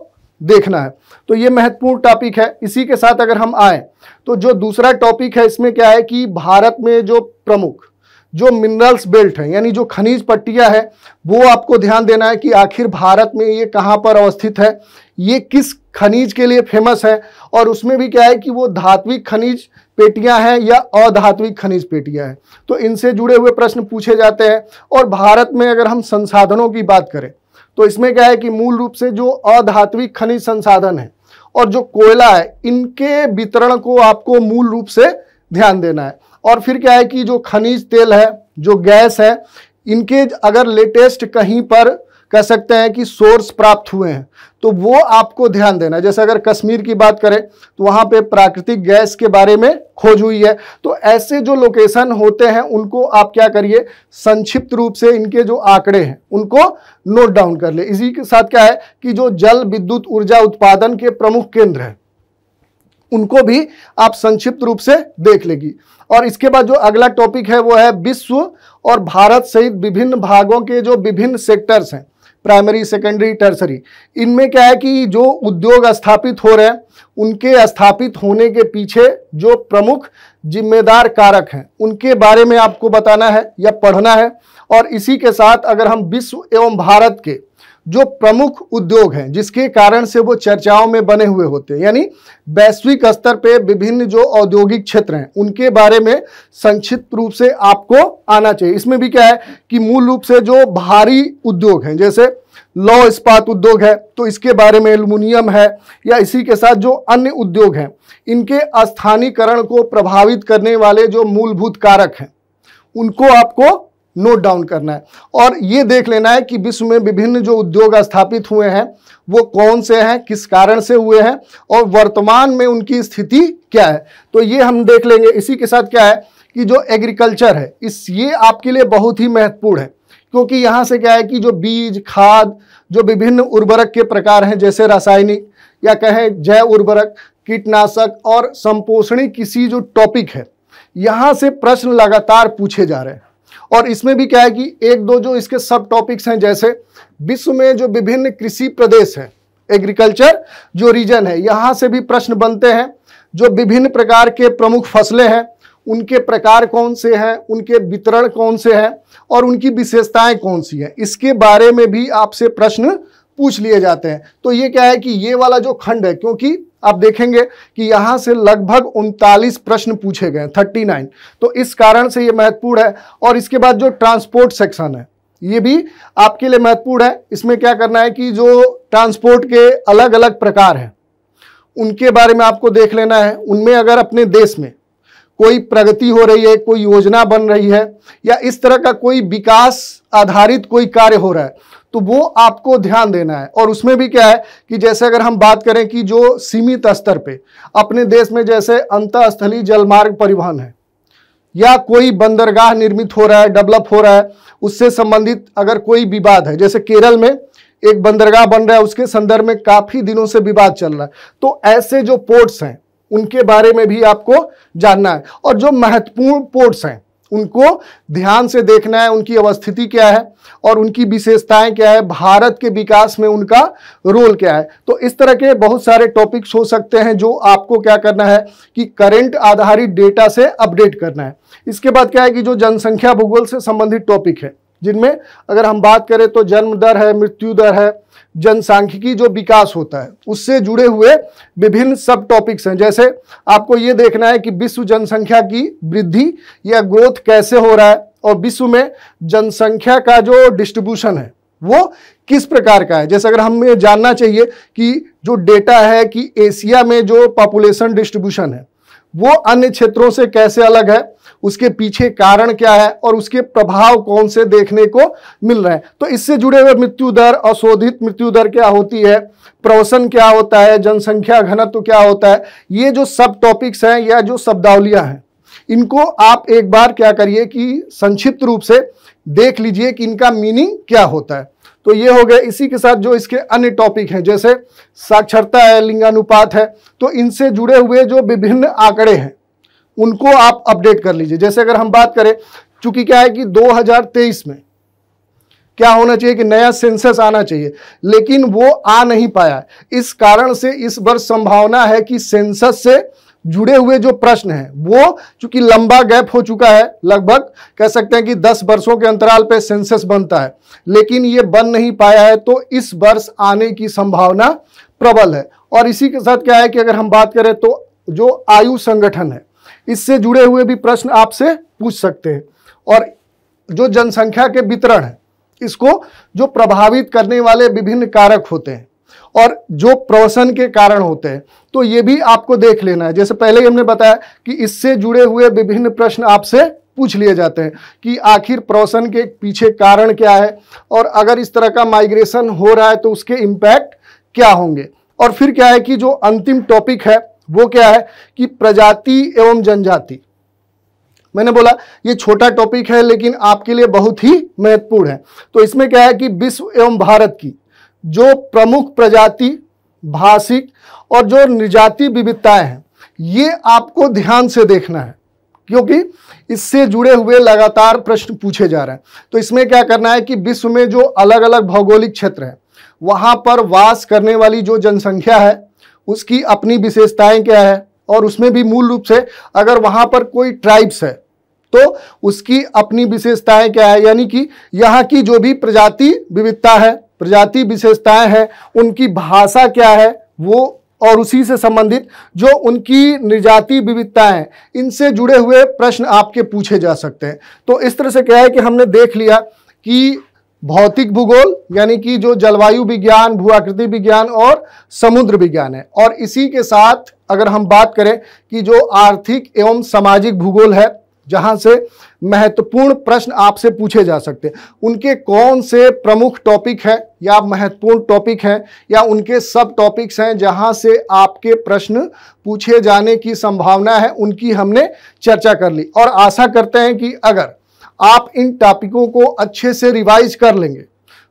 देखना है तो ये महत्वपूर्ण टॉपिक है इसी के साथ अगर हम आए तो जो दूसरा टॉपिक है इसमें क्या है कि भारत में जो प्रमुख जो मिनरल्स बेल्ट है यानी जो खनिज पट्टियां है वो आपको ध्यान देना है कि आखिर भारत में ये कहाँ पर अवस्थित है ये किस खनिज के लिए फेमस है और उसमें भी क्या है कि वो धात्विक खनिज पेटियां हैं या अधात्विक खनिज पेटियां हैं तो इनसे जुड़े हुए प्रश्न पूछे जाते हैं और भारत में अगर हम संसाधनों की बात करें तो इसमें क्या है कि मूल रूप से जो अधात्विक खनिज संसाधन है और जो कोयला है इनके वितरण को आपको मूल रूप से ध्यान देना है और फिर क्या है कि जो खनिज तेल है जो गैस है इनके अगर लेटेस्ट कहीं पर कह सकते हैं कि सोर्स प्राप्त हुए हैं तो वो आपको ध्यान देना है जैसे अगर कश्मीर की बात करें तो वहाँ पे प्राकृतिक गैस के बारे में खोज हुई है तो ऐसे जो लोकेशन होते हैं उनको आप क्या करिए संक्षिप्त रूप से इनके जो आंकड़े हैं उनको नोट डाउन कर ले इसी के साथ क्या है कि जो जल विद्युत ऊर्जा उत्पादन के प्रमुख केंद्र हैं उनको भी आप संक्षिप्त रूप से देख लेगी और इसके बाद जो अगला टॉपिक है वो है विश्व और भारत सहित विभिन्न भागों के जो विभिन्न सेक्टर्स हैं प्राइमरी सेकेंडरी टर्सरी इनमें क्या है कि जो उद्योग स्थापित हो रहे हैं उनके स्थापित होने के पीछे जो प्रमुख जिम्मेदार कारक हैं उनके बारे में आपको बताना है या पढ़ना है और इसी के साथ अगर हम विश्व एवं भारत के जो प्रमुख उद्योग हैं जिसके कारण से वो चर्चाओं में बने हुए होते हैं यानी वैश्विक स्तर पे विभिन्न जो औद्योगिक क्षेत्र हैं उनके बारे में संक्षिप्त रूप से आपको आना चाहिए इसमें भी क्या है कि मूल रूप से जो भारी उद्योग हैं जैसे लौ इस्पात उद्योग है तो इसके बारे में एल्यूमिनियम है या इसी के साथ जो अन्य उद्योग हैं इनके स्थानीयकरण को प्रभावित करने वाले जो मूलभूत कारक हैं उनको आपको नोट डाउन करना है और ये देख लेना है कि विश्व में विभिन्न जो उद्योग स्थापित हुए हैं वो कौन से हैं किस कारण से हुए हैं और वर्तमान में उनकी स्थिति क्या है तो ये हम देख लेंगे इसी के साथ क्या है कि जो एग्रीकल्चर है इस ये आपके लिए बहुत ही महत्वपूर्ण है क्योंकि यहाँ से क्या है कि जो बीज खाद जो विभिन्न उर्वरक के प्रकार हैं जैसे रासायनिक या कहें जैव उर्वरक कीटनाशक और संपोषणी किसी जो टॉपिक है यहाँ से प्रश्न लगातार पूछे जा रहे हैं और इसमें भी क्या है कि एक दो जो इसके सब टॉपिक्स हैं जैसे विश्व में जो विभिन्न कृषि प्रदेश हैं एग्रीकल्चर जो रीजन है यहाँ से भी प्रश्न बनते हैं जो विभिन्न प्रकार के प्रमुख फसलें हैं उनके प्रकार कौन से हैं उनके वितरण कौन से हैं और उनकी विशेषताएं कौन सी हैं इसके बारे में भी आपसे प्रश्न पूछ लिए जाते हैं तो ये क्या है कि ये वाला जो खंड है क्योंकि आप देखेंगे कि यहाँ से लगभग उनतालीस प्रश्न पूछे गए 39 तो इस कारण से ये महत्वपूर्ण है और इसके बाद जो ट्रांसपोर्ट सेक्शन है ये भी आपके लिए महत्वपूर्ण है इसमें क्या करना है कि जो ट्रांसपोर्ट के अलग अलग प्रकार हैं उनके बारे में आपको देख लेना है उनमें अगर अपने देश में कोई प्रगति हो रही है कोई योजना बन रही है या इस तरह का कोई विकास आधारित कोई कार्य हो रहा है तो वो आपको ध्यान देना है और उसमें भी क्या है कि जैसे अगर हम बात करें कि जो सीमित स्तर पे अपने देश में जैसे अंतस्थली जलमार्ग परिवहन है या कोई बंदरगाह निर्मित हो रहा है डेवलप हो रहा है उससे संबंधित अगर कोई विवाद है जैसे केरल में एक बंदरगाह बन रहा है उसके संदर्भ में काफ़ी दिनों से विवाद चल रहा है तो ऐसे जो पोर्ट्स हैं उनके बारे में भी आपको जानना है और जो महत्वपूर्ण पोर्ट्स हैं उनको ध्यान से देखना है उनकी अवस्थिति क्या है और उनकी विशेषताएं क्या है भारत के विकास में उनका रोल क्या है तो इस तरह के बहुत सारे टॉपिक्स हो सकते हैं जो आपको क्या करना है कि करंट आधारित डेटा से अपडेट करना है इसके बाद क्या है कि जो जनसंख्या भूगोल से संबंधित टॉपिक है जिनमें अगर हम बात करें तो जन्म दर है मृत्यु दर है जनसांख्यिकी जो विकास होता है उससे जुड़े हुए विभिन्न सब टॉपिक्स हैं जैसे आपको ये देखना है कि विश्व जनसंख्या की वृद्धि या ग्रोथ कैसे हो रहा है और विश्व में जनसंख्या का जो डिस्ट्रीब्यूशन है वो किस प्रकार का है जैसे अगर हमें जानना चाहिए कि जो डेटा है कि एशिया में जो पॉपुलेशन डिस्ट्रीब्यूशन है वो अन्य क्षेत्रों से कैसे अलग है उसके पीछे कारण क्या है और उसके प्रभाव कौन से देखने को मिल रहे हैं तो इससे जुड़े हुए मृत्यु दर अशोधित मृत्यु दर क्या होती है प्रवसन क्या होता है जनसंख्या घनत्व क्या होता है ये जो सब टॉपिक्स हैं या जो शब्दावलियाँ हैं इनको आप एक बार क्या करिए कि संक्षिप्त रूप से देख लीजिए कि इनका मीनिंग क्या होता है तो ये हो गया इसी के साथ जो इसके अन्य टॉपिक हैं जैसे साक्षरता है लिंगानुपात है तो इनसे जुड़े हुए जो विभिन्न आंकड़े हैं उनको आप अपडेट कर लीजिए जैसे अगर हम बात करें चूंकि क्या है कि 2023 में क्या होना चाहिए कि नया सेंसस आना चाहिए लेकिन वो आ नहीं पाया इस कारण से इस वर्ष संभावना है कि सेंसस से जुड़े हुए जो प्रश्न हैं वो चूंकि लंबा गैप हो चुका है लगभग कह सकते हैं कि 10 वर्षों के अंतराल पे सेंसस बनता है लेकिन ये बन नहीं पाया है तो इस वर्ष आने की संभावना प्रबल है और इसी के साथ क्या है कि अगर हम बात करें तो जो आयु संगठन है इससे जुड़े हुए भी प्रश्न आपसे पूछ सकते हैं और जो जनसंख्या के वितरण है इसको जो प्रभावित करने वाले विभिन्न कारक होते हैं और जो प्रवसन के कारण होते हैं तो ये भी आपको देख लेना है जैसे पहले ही हमने बताया कि इससे जुड़े हुए विभिन्न प्रश्न आपसे पूछ लिए जाते हैं कि आखिर प्रवसन के पीछे कारण क्या है और अगर इस तरह का माइग्रेशन हो रहा है तो उसके इम्पैक्ट क्या होंगे और फिर क्या है कि जो अंतिम टॉपिक है वो क्या है कि प्रजाति एवं जनजाति मैंने बोला ये छोटा टॉपिक है लेकिन आपके लिए बहुत ही महत्वपूर्ण है तो इसमें क्या है कि विश्व एवं भारत की जो प्रमुख प्रजाति भाषिक और जो निजाति विविधताएं हैं ये आपको ध्यान से देखना है क्योंकि इससे जुड़े हुए लगातार प्रश्न पूछे जा रहे हैं तो इसमें क्या करना है कि विश्व में जो अलग अलग भौगोलिक क्षेत्र हैं वहाँ पर वास करने वाली जो जनसंख्या है उसकी अपनी विशेषताएं क्या है और उसमें भी मूल रूप से अगर वहाँ पर कोई ट्राइब्स है तो उसकी अपनी विशेषताएं क्या है यानी कि यहाँ की जो भी प्रजाति विविधता है प्रजाति विशेषताएं हैं उनकी भाषा क्या है वो और उसी से संबंधित जो उनकी निर्जाति है इनसे जुड़े हुए प्रश्न आपके पूछे जा सकते हैं तो इस तरह से क्या है कि हमने देख लिया कि भौतिक भूगोल यानी कि जो जलवायु विज्ञान भू आकृति विज्ञान और समुद्र विज्ञान है और इसी के साथ अगर हम बात करें कि जो आर्थिक एवं सामाजिक भूगोल है जहां से महत्वपूर्ण प्रश्न आपसे पूछे जा सकते हैं उनके कौन से प्रमुख टॉपिक हैं या महत्वपूर्ण टॉपिक हैं या उनके सब टॉपिक्स हैं जहां से आपके प्रश्न पूछे जाने की संभावना है उनकी हमने चर्चा कर ली और आशा करते हैं कि अगर आप इन टॉपिकों को अच्छे से रिवाइज कर लेंगे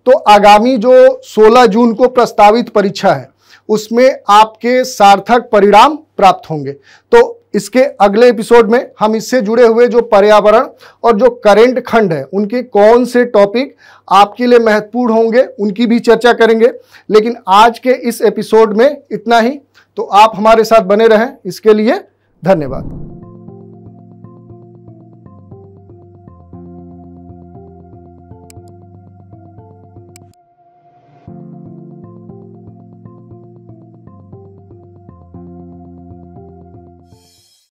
तो आगामी जो 16 जून को प्रस्तावित परीक्षा है उसमें आपके सार्थक परिणाम प्राप्त होंगे तो इसके अगले एपिसोड में हम इससे जुड़े हुए जो पर्यावरण और जो करेंट खंड है उनके कौन से टॉपिक आपके लिए महत्वपूर्ण होंगे उनकी भी चर्चा करेंगे लेकिन आज के इस एपिसोड में इतना ही तो आप हमारे साथ बने रहें इसके लिए धन्यवाद